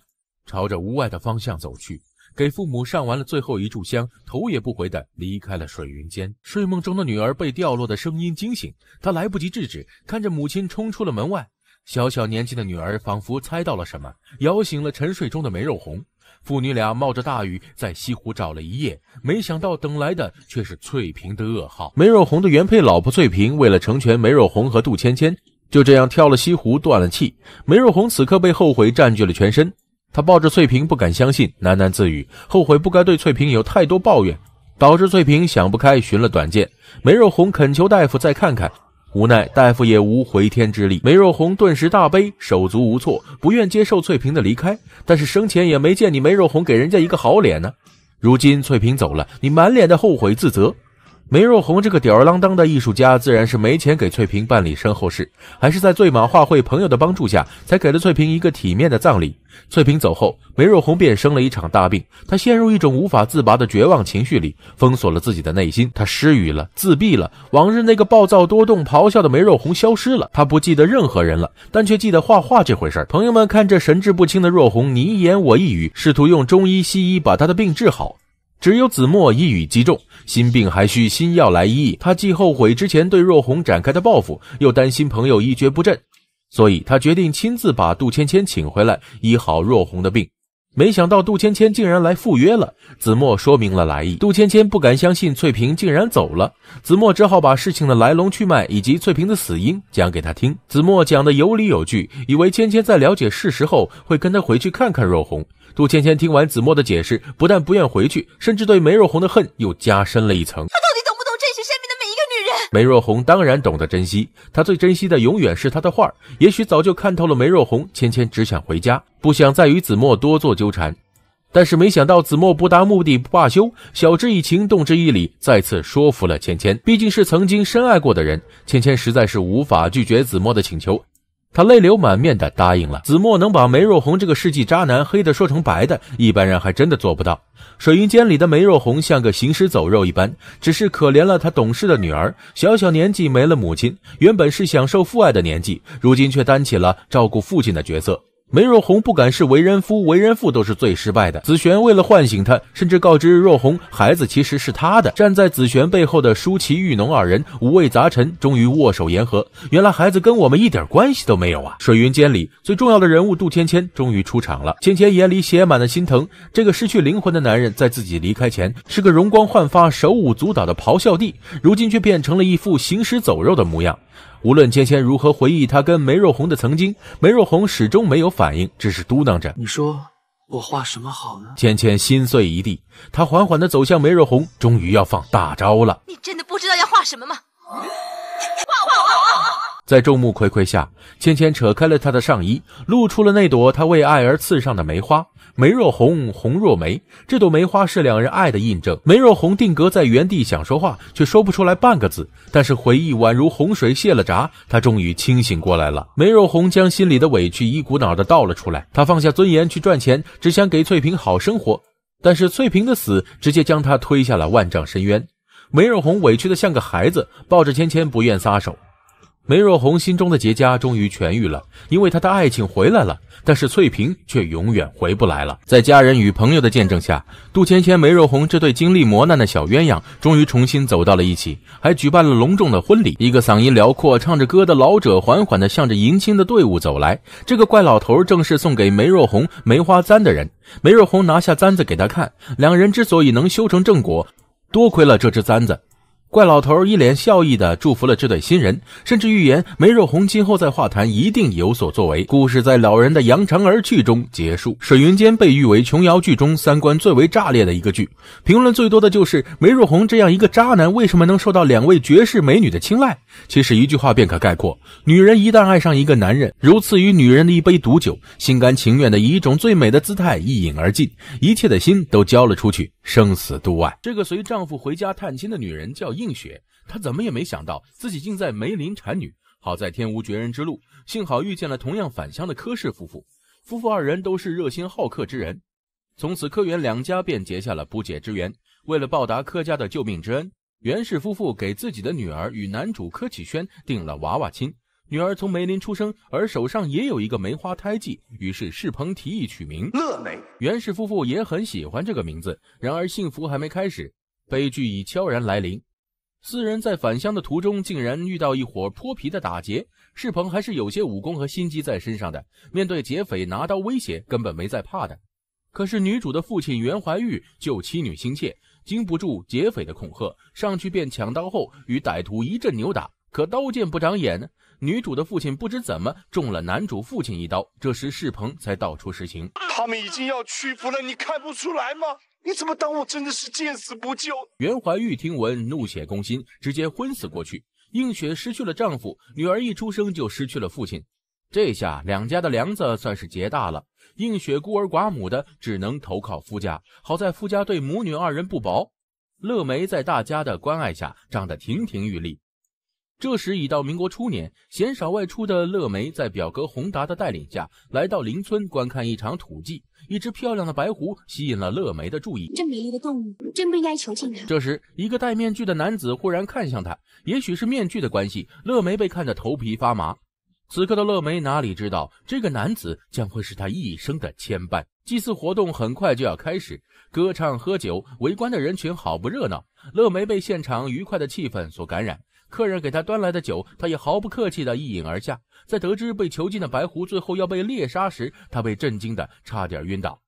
朝着屋外的方向走去，给父母上完了最后一炷香，头也不回的离开了水云间。睡梦中的女儿被掉落的声音惊醒，她来不及制止，看着母亲冲出了门外。小小年纪的女儿仿佛猜到了什么，摇醒了沉睡中的梅若红。父女俩冒着大雨在西湖找了一夜，没想到等来的却是翠萍的噩耗。梅若红的原配老婆翠萍为了成全梅若红和杜芊芊，就这样跳了西湖，断了气。梅若红此刻被后悔占据了全身，她抱着翠萍不敢相信，喃喃自语：“后悔不该对翠萍有太多抱怨，导致翠萍想不开，寻了短见。”梅若红恳求大夫再看看。无奈，大夫也无回天之力。梅若红顿时大悲，手足无措，不愿接受翠平的离开。但是生前也没见你梅若红给人家一个好脸呢。如今翠平走了，你满脸的后悔自责。梅若红这个吊儿郎当的艺术家，自然是没钱给翠萍办理身后事，还是在醉马画会朋友的帮助下，才给了翠萍一个体面的葬礼。翠萍走后，梅若红便生了一场大病，她陷入一种无法自拔的绝望情绪里，封锁了自己的内心。她失语了，自闭了。往日那个暴躁多动、咆哮的梅若红消失了，她不记得任何人了，但却记得画画这回事儿。朋友们看着神志不清的若红，你一言我一语，试图用中医西医把她的病治好。只有子墨一语击中，心病还需心药来医。他既后悔之前对若红展开的报复，又担心朋友一蹶不振，所以他决定亲自把杜芊芊请回来医好若红的病。没想到杜芊芊竟然来赴约了。子墨说明了来意，杜芊芊不敢相信翠萍竟然走了，子墨只好把事情的来龙去脉以及翠萍的死因讲给他听。子墨讲的有理有据，以为芊芊在了解事实后会跟他回去看看若红。杜芊芊听完子墨的解释，不但不愿回去，甚至对梅若红的恨又加深了一层。她到底懂不懂珍惜身边的每一个女人？梅若红当然懂得珍惜，她最珍惜的永远是她的画。也许早就看透了梅若红，芊芊只想回家，不想再与子墨多做纠缠。但是没想到子墨不达目的不罢休，晓之以情，动之以理，再次说服了芊芊。毕竟是曾经深爱过的人，芊芊实在是无法拒绝子墨的请求。他泪流满面的答应了。子墨能把梅若红这个世纪渣男黑的说成白的，一般人还真的做不到。水云间里的梅若红像个行尸走肉一般，只是可怜了他懂事的女儿。小小年纪没了母亲，原本是享受父爱的年纪，如今却担起了照顾父亲的角色。梅若红不敢是为人夫，为人父都是最失败的。紫璇为了唤醒他，甚至告知若红，孩子其实是他的。站在紫璇背后的舒淇、玉农二人五味杂陈，终于握手言和。原来孩子跟我们一点关系都没有啊！水云间里最重要的人物杜芊芊终于出场了，芊芊眼里写满了心疼。这个失去灵魂的男人，在自己离开前是个容光焕发、手舞足蹈的咆哮帝，如今却变成了一副行尸走肉的模样。无论芊芊如何回忆她跟梅若红的曾经，梅若红始终没有反应，只是嘟囔着：“你说我画什么好呢？”芊芊心碎一地，她缓缓地走向梅若红，终于要放大招了。“你真的不知道要画什么吗？”在众目睽睽下，芊芊扯开了她的上衣，露出了那朵她为爱而刺上的梅花。梅若红，红若梅，这朵梅花是两人爱的印证。梅若红定格在原地，想说话却说不出来半个字。但是回忆宛如洪水泄了闸，她终于清醒过来了。梅若红将心里的委屈一股脑的倒了出来。她放下尊严去赚钱，只想给翠萍好生活。但是翠萍的死直接将她推下了万丈深渊。梅若红委屈的像个孩子，抱着芊芊不愿撒手。梅若红心中的结痂终于痊愈了，因为她的爱情回来了。但是翠萍却永远回不来了。在家人与朋友的见证下，杜芊芊、梅若红这对经历磨难的小鸳鸯终于重新走到了一起，还举办了隆重的婚礼。一个嗓音辽阔、唱着歌的老者缓缓地向着迎亲的队伍走来。这个怪老头正是送给梅若红梅花簪的人。梅若红拿下簪子给他看，两人之所以能修成正果，多亏了这只簪子。怪老头一脸笑意的祝福了这对新人，甚至预言梅若红今后在画坛一定有所作为。故事在老人的扬长而去中结束。《水云间》被誉为琼瑶剧中三观最为炸裂的一个剧，评论最多的就是梅若红这样一个渣男为什么能受到两位绝世美女的青睐？其实一句话便可概括：女人一旦爱上一个男人，如赐予女人的一杯毒酒，心甘情愿的以一种最美的姿态一饮而尽，一切的心都交了出去，生死度外。这个随丈夫回家探亲的女人叫。映雪，她怎么也没想到自己竟在梅林产女。好在天无绝人之路，幸好遇见了同样返乡的柯氏夫妇。夫妇二人都是热心好客之人，从此柯元两家便结下了不解之缘。为了报答柯家的救命之恩，袁氏夫妇给自己的女儿与男主柯启轩定了娃娃亲。女儿从梅林出生，而手上也有一个梅花胎记，于是世鹏提议取名乐梅。袁氏夫妇也很喜欢这个名字。然而幸福还没开始，悲剧已悄然来临。四人在返乡的途中，竟然遇到一伙泼皮的打劫。世鹏还是有些武功和心机在身上的，面对劫匪拿刀威胁，根本没在怕的。可是女主的父亲袁怀玉救妻女心切，经不住劫匪的恐吓，上去便抢刀，后与歹徒一阵扭打。可刀剑不长眼女主的父亲不知怎么中了男主父亲一刀。这时世鹏才道出实情：他们已经要屈服了，你看不出来吗？你怎么当我真的是见死不救？袁怀玉听闻，怒血攻心，直接昏死过去。映雪失去了丈夫，女儿一出生就失去了父亲，这下两家的梁子算是结大了。映雪孤儿寡母的，只能投靠夫家。好在夫家对母女二人不薄，乐梅在大家的关爱下，长得亭亭玉立。这时已到民国初年，鲜少外出的乐梅在表哥洪达的带领下来到邻村观看一场土祭。一只漂亮的白狐吸引了乐梅的注意，这美丽的动物真不应该囚禁它。这时，一个戴面具的男子忽然看向他，也许是面具的关系，乐梅被看得头皮发麻。此刻的乐梅哪里知道，这个男子将会是他一生的牵绊。祭祀活动很快就要开始，歌唱、喝酒，围观的人群好不热闹。乐梅被现场愉快的气氛所感染。客人给他端来的酒，他也毫不客气的一饮而下。在得知被囚禁的白狐最后要被猎杀时，他被震惊的差点晕倒。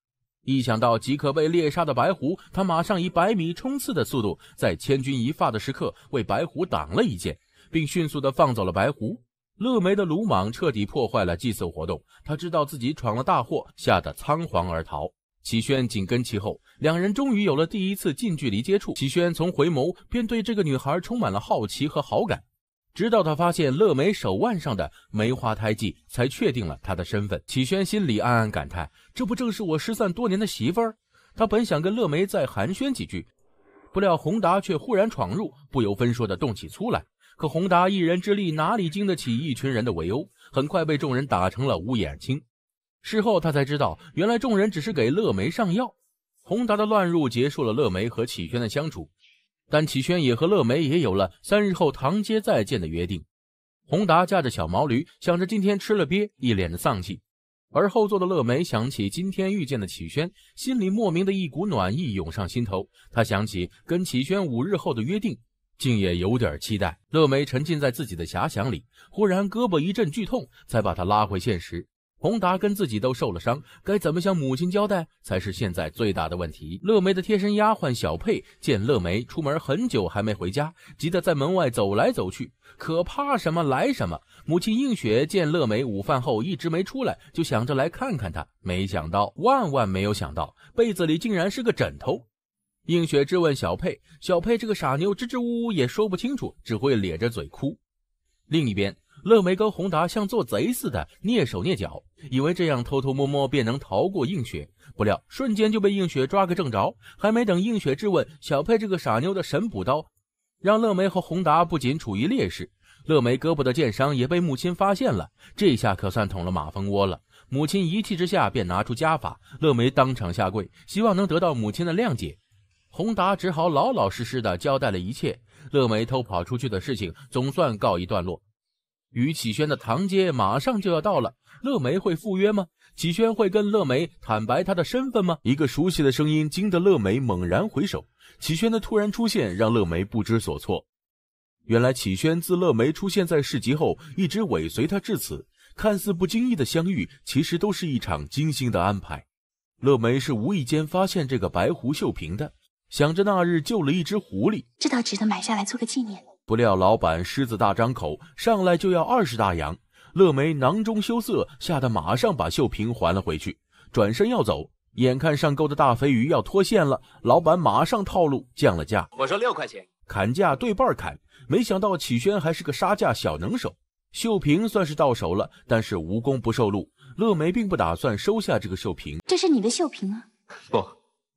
一想到即可被猎杀的白狐，他马上以百米冲刺的速度，在千钧一发的时刻为白狐挡了一剑，并迅速的放走了白狐。乐梅的鲁莽彻底破坏了祭祀活动，他知道自己闯了大祸，吓得仓皇而逃。齐轩紧跟其后，两人终于有了第一次近距离接触。齐轩从回眸便对这个女孩充满了好奇和好感，直到他发现乐梅手腕上的梅花胎记，才确定了她的身份。齐轩心里暗暗感叹：这不正是我失散多年的媳妇儿？他本想跟乐梅再寒暄几句，不料洪达却忽然闯入，不由分说的动起粗来。可洪达一人之力哪里经得起一群人的围殴，很快被众人打成了乌眼青。事后他才知道，原来众人只是给乐梅上药。宏达的乱入结束了乐梅和启轩的相处，但启轩也和乐梅也有了三日后堂街再见的约定。宏达驾着小毛驴，想着今天吃了瘪，一脸的丧气。而后座的乐梅想起今天遇见的启轩，心里莫名的一股暖意涌上心头。他想起跟启轩五日后的约定，竟也有点期待。乐梅沉浸在自己的遐想里，忽然胳膊一阵剧痛，才把他拉回现实。洪达跟自己都受了伤，该怎么向母亲交代才是现在最大的问题。乐梅的贴身丫鬟小佩见乐梅出门很久还没回家，急得在门外走来走去。可怕什么来什么。母亲映雪见乐梅午饭后一直没出来，就想着来看看她，没想到万万没有想到被子里竟然是个枕头。映雪质问小佩，小佩这个傻妞支支吾吾也说不清楚，只会咧着嘴哭。另一边。乐梅跟宏达像做贼似的蹑手蹑脚，以为这样偷偷摸摸便能逃过映雪，不料瞬间就被映雪抓个正着。还没等映雪质问小佩这个傻妞的神补刀，让乐梅和宏达不仅处于劣势，乐梅胳膊的剑伤也被母亲发现了。这下可算捅了马蜂窝了。母亲一气之下便拿出家法，乐梅当场下跪，希望能得到母亲的谅解。宏达只好老老实实的交代了一切。乐梅偷跑出去的事情总算告一段落。于启轩的堂姐马上就要到了，乐梅会赴约吗？启轩会跟乐梅坦白他的身份吗？一个熟悉的声音惊得乐梅猛然回首，启轩的突然出现让乐梅不知所措。原来启轩自乐梅出现在市集后，一直尾随他至此。看似不经意的相遇，其实都是一场精心的安排。乐梅是无意间发现这个白狐绣萍的，想着那日救了一只狐狸，这倒值得买下来做个纪念。不料老板狮子大张口，上来就要二十大洋。乐梅囊中羞涩，吓得马上把绣瓶还了回去，转身要走。眼看上钩的大肥鱼要脱线了，老板马上套路降了价。我说六块钱，砍价对半砍。没想到启轩还是个杀价小能手，绣萍算是到手了，但是无功不受禄，乐梅并不打算收下这个绣萍。这是你的绣萍啊？不。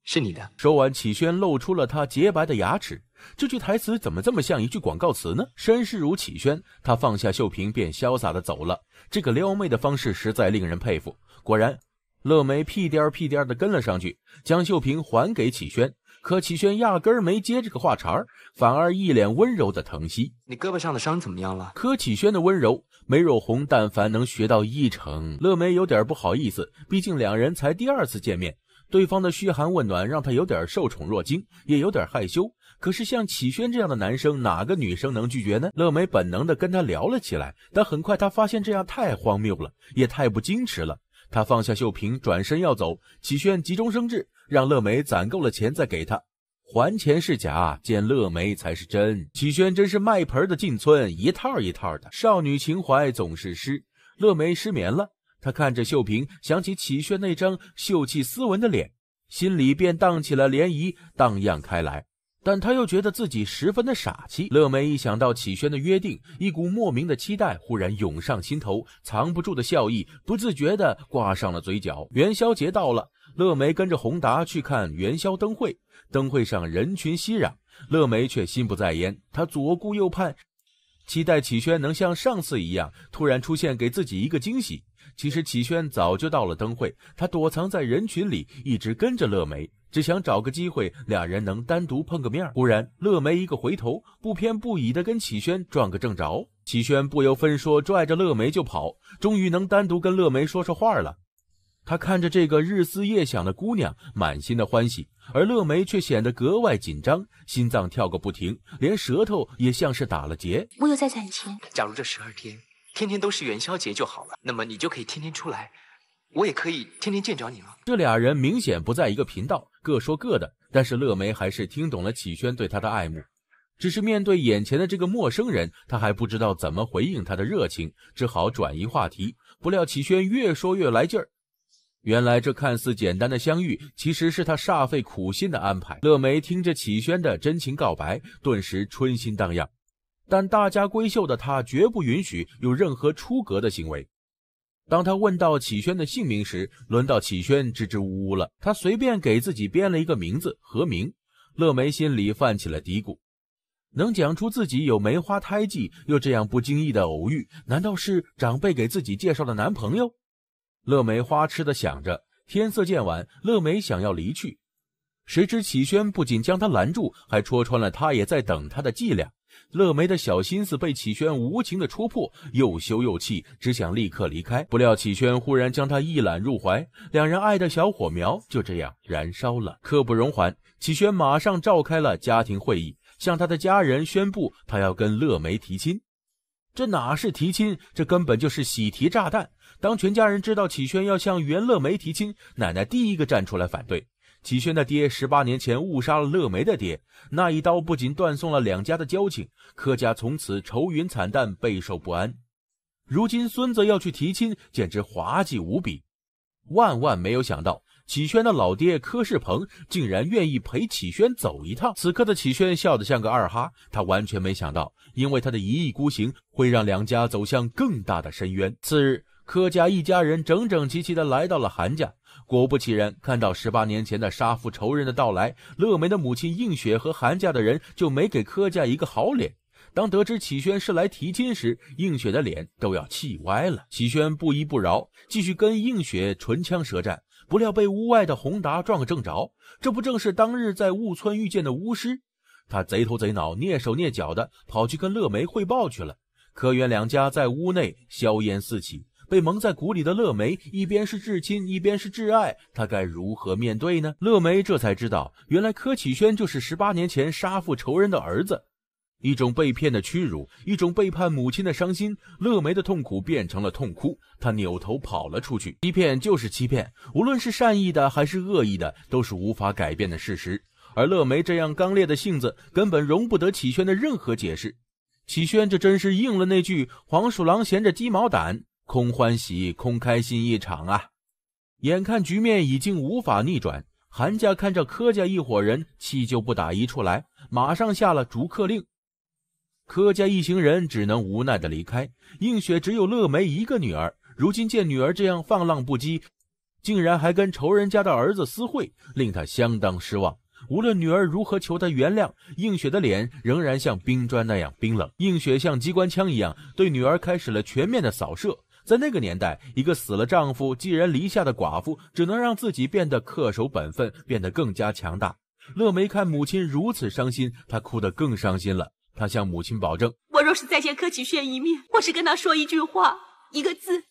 是你的。说完，启轩露出了他洁白的牙齿。这句台词怎么这么像一句广告词呢？绅士如启轩，他放下绣萍便潇洒的走了。这个撩妹的方式实在令人佩服。果然，乐梅屁颠儿屁颠儿的跟了上去，将绣萍还给启轩。可启轩压根儿没接这个话茬儿，反而一脸温柔的疼惜：“你胳膊上的伤怎么样了？”柯启轩的温柔，梅若红但凡能学到一成，乐梅有点不好意思，毕竟两人才第二次见面。对方的嘘寒问暖让他有点受宠若惊，也有点害羞。可是像启轩这样的男生，哪个女生能拒绝呢？乐梅本能的跟他聊了起来，但很快她发现这样太荒谬了，也太不矜持了。她放下绣品，转身要走。启轩急中生智，让乐梅攒够了钱再给他。还钱是假，见乐梅才是真。启轩真是卖盆的进村，一套一套的。少女情怀总是诗，乐梅失眠了。他看着秀萍，想起启轩那张秀气斯文的脸，心里便荡起了涟漪，荡漾开来。但他又觉得自己十分的傻气。乐梅一想到启轩的约定，一股莫名的期待忽然涌上心头，藏不住的笑意不自觉地挂上了嘴角。元宵节到了，乐梅跟着宏达去看元宵灯会。灯会上人群熙攘，乐梅却心不在焉。她左顾右盼，期待启轩能像上次一样突然出现，给自己一个惊喜。其实启轩早就到了灯会，他躲藏在人群里，一直跟着乐梅，只想找个机会，俩人能单独碰个面。忽然，乐梅一个回头，不偏不倚的跟启轩撞个正着。启轩不由分说，拽着乐梅就跑，终于能单独跟乐梅说说话了。他看着这个日思夜想的姑娘，满心的欢喜，而乐梅却显得格外紧张，心脏跳个不停，连舌头也像是打了结。我有在攒钱。假如这十二天。天天都是元宵节就好了，那么你就可以天天出来，我也可以天天见着你了。这俩人明显不在一个频道，各说各的。但是乐梅还是听懂了启轩对她的爱慕，只是面对眼前的这个陌生人，她还不知道怎么回应他的热情，只好转移话题。不料启轩越说越来劲儿，原来这看似简单的相遇，其实是他煞费苦心的安排。乐梅听着启轩的真情告白，顿时春心荡漾。但大家闺秀的她绝不允许有任何出格的行为。当她问到启轩的姓名时，轮到启轩支支吾吾了。他随便给自己编了一个名字，何明。乐梅心里泛起了嘀咕：能讲出自己有梅花胎记，又这样不经意的偶遇，难道是长辈给自己介绍的男朋友？乐梅花痴的想着。天色渐晚，乐梅想要离去，谁知启轩不仅将她拦住，还戳穿了她也在等他的伎俩。乐梅的小心思被启轩无情的戳破，又羞又气，只想立刻离开。不料启轩忽然将她一揽入怀，两人爱的小火苗就这样燃烧了。刻不容缓，启轩马上召开了家庭会议，向他的家人宣布他要跟乐梅提亲。这哪是提亲，这根本就是喜提炸弹！当全家人知道启轩要向袁乐梅提亲，奶奶第一个站出来反对。启轩的爹十八年前误杀了乐梅的爹，那一刀不仅断送了两家的交情，柯家从此愁云惨淡，备受不安。如今孙子要去提亲，简直滑稽无比。万万没有想到，启轩的老爹柯世鹏竟然愿意陪启轩走一趟。此刻的启轩笑得像个二哈，他完全没想到，因为他的一意孤行会让两家走向更大的深渊。次日，柯家一家人整整齐齐的来到了韩家。果不其然，看到十八年前的杀父仇人的到来，乐梅的母亲映雪和韩家的人就没给柯家一个好脸。当得知启轩是来提亲时，映雪的脸都要气歪了。启轩不依不饶，继续跟映雪唇枪舌战，不料被屋外的宏达撞个正着。这不正是当日在雾村遇见的巫师？他贼头贼脑、蹑手蹑脚的跑去跟乐梅汇报去了。柯元两家在屋内硝烟四起。被蒙在鼓里的乐梅，一边是至亲，一边是挚爱，她该如何面对呢？乐梅这才知道，原来柯启轩就是十八年前杀父仇人的儿子。一种被骗的屈辱，一种背叛母亲的伤心，乐梅的痛苦变成了痛哭。她扭头跑了出去。欺骗就是欺骗，无论是善意的还是恶意的，都是无法改变的事实。而乐梅这样刚烈的性子，根本容不得启轩的任何解释。启轩这真是应了那句“黄鼠狼衔着鸡毛掸”。空欢喜，空开心一场啊！眼看局面已经无法逆转，韩家看着柯家一伙人，气就不打一处来，马上下了逐客令。柯家一行人只能无奈的离开。映雪只有乐梅一个女儿，如今见女儿这样放浪不羁，竟然还跟仇人家的儿子私会，令她相当失望。无论女儿如何求她原谅，映雪的脸仍然像冰砖那样冰冷。映雪像机关枪一样对女儿开始了全面的扫射。在那个年代，一个死了丈夫、寄人篱下的寡妇，只能让自己变得恪守本分，变得更加强大。乐梅看母亲如此伤心，她哭得更伤心了。她向母亲保证：“我若是再见柯启轩一面，或是跟他说一句话、一个字，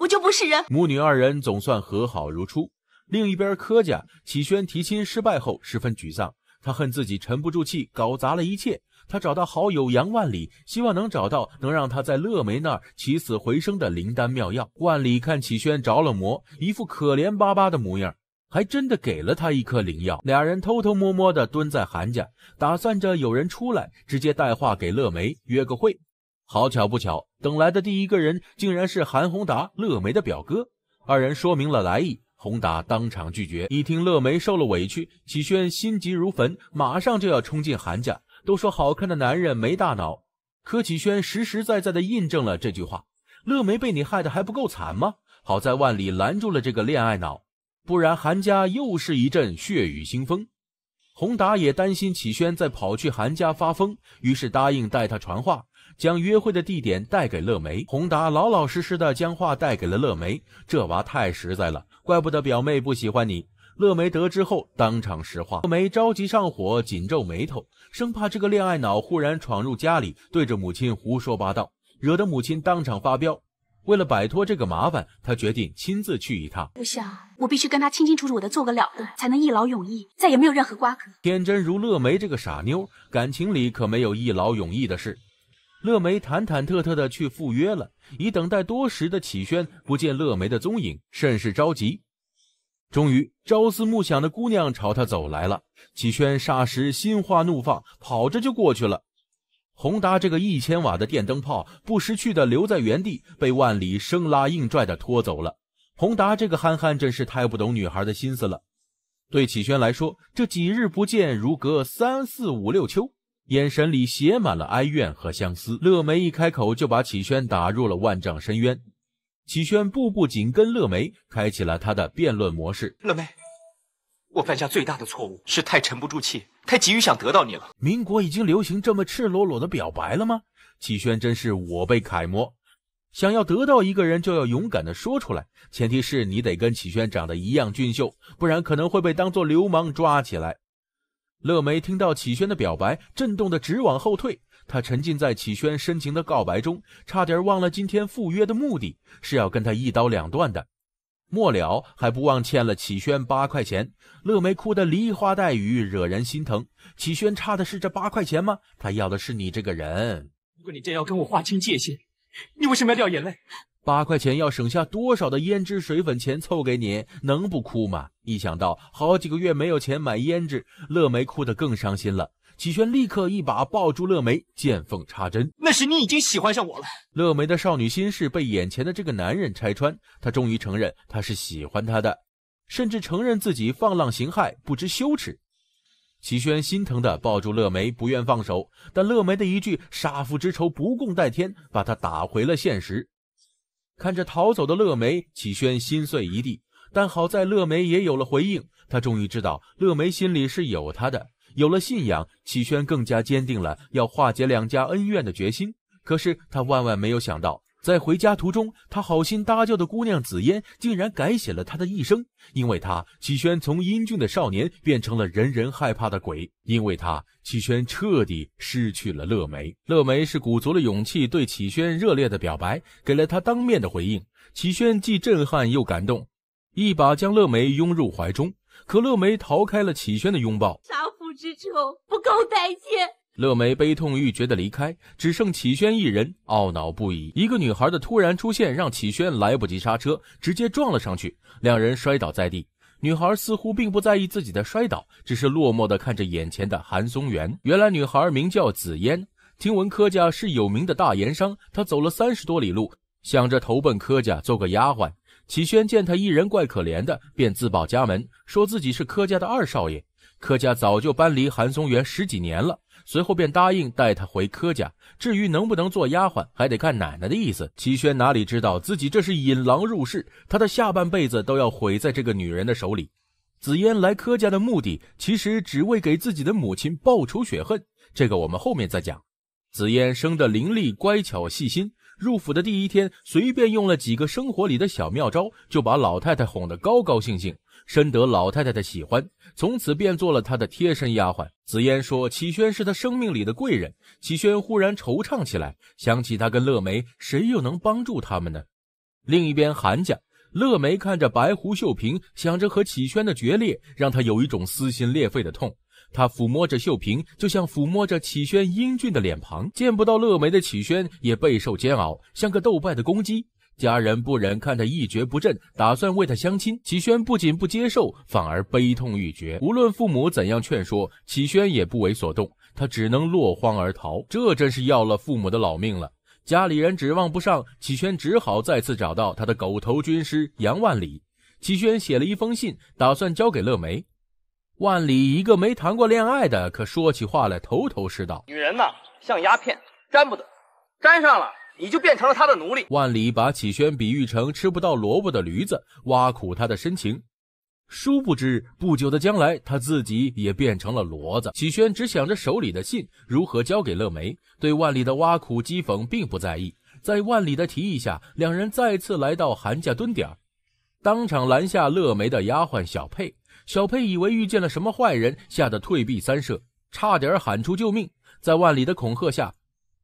我就不是人。”母女二人总算和好如初。另一边，柯家启轩提亲失败后十分沮丧，他恨自己沉不住气，搞砸了一切。他找到好友杨万里，希望能找到能让他在乐梅那儿起死回生的灵丹妙药。万里看启轩着了魔，一副可怜巴巴的模样，还真的给了他一颗灵药。俩人偷偷摸摸的蹲在韩家，打算着有人出来，直接带话给乐梅约个会。好巧不巧，等来的第一个人竟然是韩宏达，乐梅的表哥。二人说明了来意，宏达当场拒绝。一听乐梅受了委屈，启轩心急如焚，马上就要冲进韩家。都说好看的男人没大脑，柯启轩实实在在的印证了这句话。乐梅被你害的还不够惨吗？好在万里拦住了这个恋爱脑，不然韩家又是一阵血雨腥风。洪达也担心启轩再跑去韩家发疯，于是答应带他传话，将约会的地点带给乐梅。洪达老老实实的将话带给了乐梅，这娃太实在了，怪不得表妹不喜欢你。乐梅得知后，当场石化。乐梅着急上火，紧皱眉头，生怕这个恋爱脑忽然闯入家里，对着母亲胡说八道，惹得母亲当场发飙。为了摆脱这个麻烦，她决定亲自去一趟。我想，我必须跟他清清楚楚的做个了断，才能一劳永逸，再也没有任何瓜葛。天真如乐梅这个傻妞，感情里可没有一劳永逸的事。乐梅忐忐忑忑的去赴约了，已等待多时的启轩不见乐梅的踪影，甚是着急。终于，朝思暮想的姑娘朝他走来了。启轩霎时心花怒放，跑着就过去了。宏达这个一千瓦的电灯泡不识趣的留在原地，被万里生拉硬拽的拖走了。宏达这个憨憨真是太不懂女孩的心思了。对启轩来说，这几日不见如隔三四五六秋，眼神里写满了哀怨和相思。乐梅一开口就把启轩打入了万丈深渊。启轩步步紧跟乐梅，开启了他的辩论模式。乐梅，我犯下最大的错误是太沉不住气，太急于想得到你了。民国已经流行这么赤裸裸的表白了吗？启轩真是我辈楷模，想要得到一个人就要勇敢的说出来，前提是你得跟启轩长得一样俊秀，不然可能会被当作流氓抓起来。乐梅听到启轩的表白，震动的直往后退。他沉浸在启轩深情的告白中，差点忘了今天赴约的目的是要跟他一刀两断的。末了还不忘欠了启轩八块钱。乐梅哭得梨花带雨，惹人心疼。启轩差的是这八块钱吗？他要的是你这个人。如果你真要跟我划清界限？你为什么要掉眼泪？八块钱要省下多少的胭脂水粉钱凑给你，能不哭吗？一想到好几个月没有钱买胭脂，乐梅哭得更伤心了。齐轩立刻一把抱住乐梅，见缝插针。那是你已经喜欢上我了。乐梅的少女心事被眼前的这个男人拆穿，她终于承认她是喜欢他的，甚至承认自己放浪形骸，不知羞耻。齐轩心疼的抱住乐梅，不愿放手，但乐梅的一句“杀父之仇，不共戴天”把他打回了现实。看着逃走的乐梅，齐轩心碎一地。但好在乐梅也有了回应，他终于知道乐梅心里是有他的。有了信仰，启轩更加坚定了要化解两家恩怨的决心。可是他万万没有想到，在回家途中，他好心搭救的姑娘紫嫣竟然改写了他的一生。因为他，启轩从英俊的少年变成了人人害怕的鬼；因为他，启轩彻底失去了乐梅。乐梅是鼓足了勇气对启轩热烈的表白，给了他当面的回应。启轩既震撼又感动，一把将乐梅拥入怀中。可乐梅逃开了启轩的拥抱。之仇不共戴天。乐梅悲痛欲绝的离开，只剩启轩一人懊恼不已。一个女孩的突然出现让启轩来不及刹车，直接撞了上去，两人摔倒在地。女孩似乎并不在意自己的摔倒，只是落寞的看着眼前的韩松元。原来女孩名叫紫嫣，听闻柯家是有名的大盐商，她走了三十多里路，想着投奔柯家做个丫鬟。启轩见她一人怪可怜的，便自报家门，说自己是柯家的二少爷。柯家早就搬离韩松园十几年了，随后便答应带她回柯家。至于能不能做丫鬟，还得看奶奶的意思。齐轩哪里知道自己这是引狼入室，他的下半辈子都要毁在这个女人的手里。紫嫣来柯家的目的，其实只为给自己的母亲报仇雪恨，这个我们后面再讲。紫嫣生得伶俐乖巧细心，入府的第一天，随便用了几个生活里的小妙招，就把老太太哄得高高兴兴。深得老太太的喜欢，从此便做了她的贴身丫鬟。紫嫣说：“起轩是他生命里的贵人。”起轩忽然惆怅起来，想起他跟乐梅，谁又能帮助他们呢？另一边，韩家乐梅看着白狐秀萍，想着和起轩的决裂，让她有一种撕心裂肺的痛。她抚摸着秀萍，就像抚摸着起轩英俊的脸庞。见不到乐梅的起轩也备受煎熬，像个斗败的公鸡。家人不忍看他一蹶不振，打算为他相亲。启轩不仅不接受，反而悲痛欲绝。无论父母怎样劝说，启轩也不为所动。他只能落荒而逃。这真是要了父母的老命了。家里人指望不上，启轩只好再次找到他的狗头军师杨万里。启轩写了一封信，打算交给乐梅。万里一个没谈过恋爱的，可说起话来头头是道。女人呐，像鸦片，沾不得，沾上了。你就变成了他的奴隶。万里把启轩比喻成吃不到萝卜的驴子，挖苦他的深情。殊不知，不久的将来，他自己也变成了骡子。启轩只想着手里的信如何交给乐梅，对万里的挖苦讥讽并不在意。在万里的提议下，两人再次来到韩家蹲点儿，当场拦下乐梅的丫鬟小佩。小佩以为遇见了什么坏人，吓得退避三舍，差点喊出救命。在万里的恐吓下。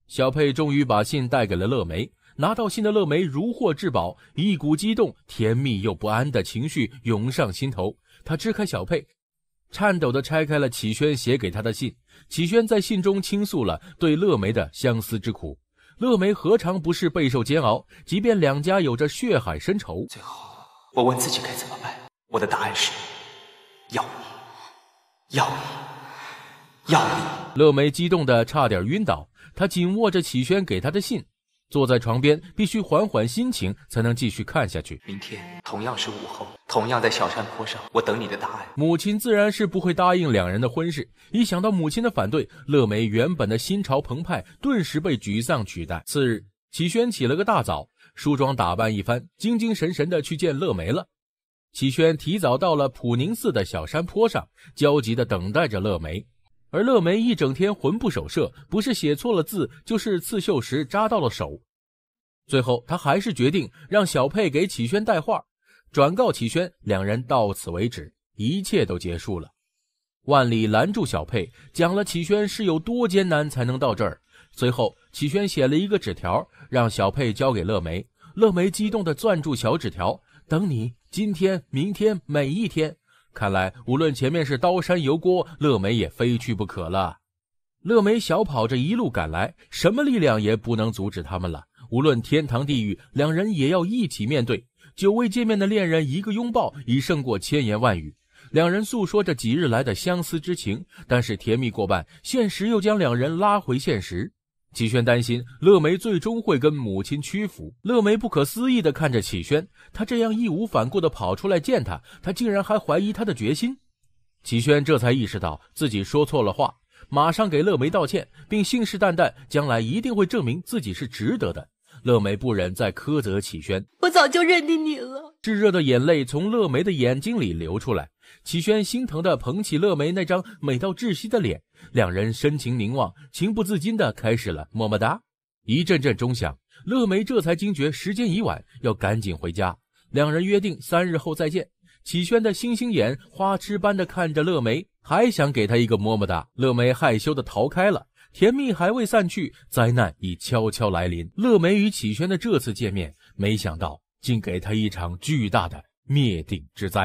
小佩终于把信带给了乐梅。拿到信的乐梅如获至宝，一股激动、甜蜜又不安的情绪涌上心头。她支开小佩，颤抖地拆开了启轩写给她的信。启轩在信中倾诉了对乐梅的相思之苦。乐梅何尝不是备受煎熬？即便两家有着血海深仇，最后我问自己该怎么办，我的答案是要你，要你，要你。乐梅激动得差点晕倒。他紧握着启轩给他的信，坐在床边，必须缓缓心情，才能继续看下去。明天同样是午后，同样在小山坡上，我等你的答案。母亲自然是不会答应两人的婚事。一想到母亲的反对，乐梅原本的心潮澎湃，顿时被沮丧取代。次日，启轩起了个大早，梳妆打扮一番，精精神神的去见乐梅了。启轩提早到了普宁寺的小山坡上，焦急的等待着乐梅。而乐梅一整天魂不守舍，不是写错了字，就是刺绣时扎到了手。最后，她还是决定让小佩给启轩带话，转告启轩，两人到此为止，一切都结束了。万里拦住小佩，讲了启轩是有多艰难才能到这儿。随后，启轩写了一个纸条，让小佩交给乐梅。乐梅激动地攥住小纸条，等你今天、明天、每一天。看来，无论前面是刀山油锅，乐梅也非去不可了。乐梅小跑着一路赶来，什么力量也不能阻止他们了。无论天堂地狱，两人也要一起面对。久未见面的恋人，一个拥抱已胜过千言万语。两人诉说着几日来的相思之情，但是甜蜜过半，现实又将两人拉回现实。启轩担心乐梅最终会跟母亲屈服。乐梅不可思议地看着启轩，他这样义无反顾地跑出来见他，他竟然还怀疑他的决心。启轩这才意识到自己说错了话，马上给乐梅道歉，并信誓旦旦将来一定会证明自己是值得的。乐梅不忍再苛责启轩，我早就认定你了。炙热的眼泪从乐梅的眼睛里流出来。启轩心疼的捧起乐梅那张美到窒息的脸，两人深情凝望，情不自禁的开始了么么哒。一阵阵钟响，乐梅这才惊觉时间已晚，要赶紧回家。两人约定三日后再见。启轩的星星眼花痴般的看着乐梅，还想给她一个么么哒，乐梅害羞的逃开了。甜蜜还未散去，灾难已悄悄来临。乐梅与启轩的这次见面，没想到竟给他一场巨大的灭顶之灾。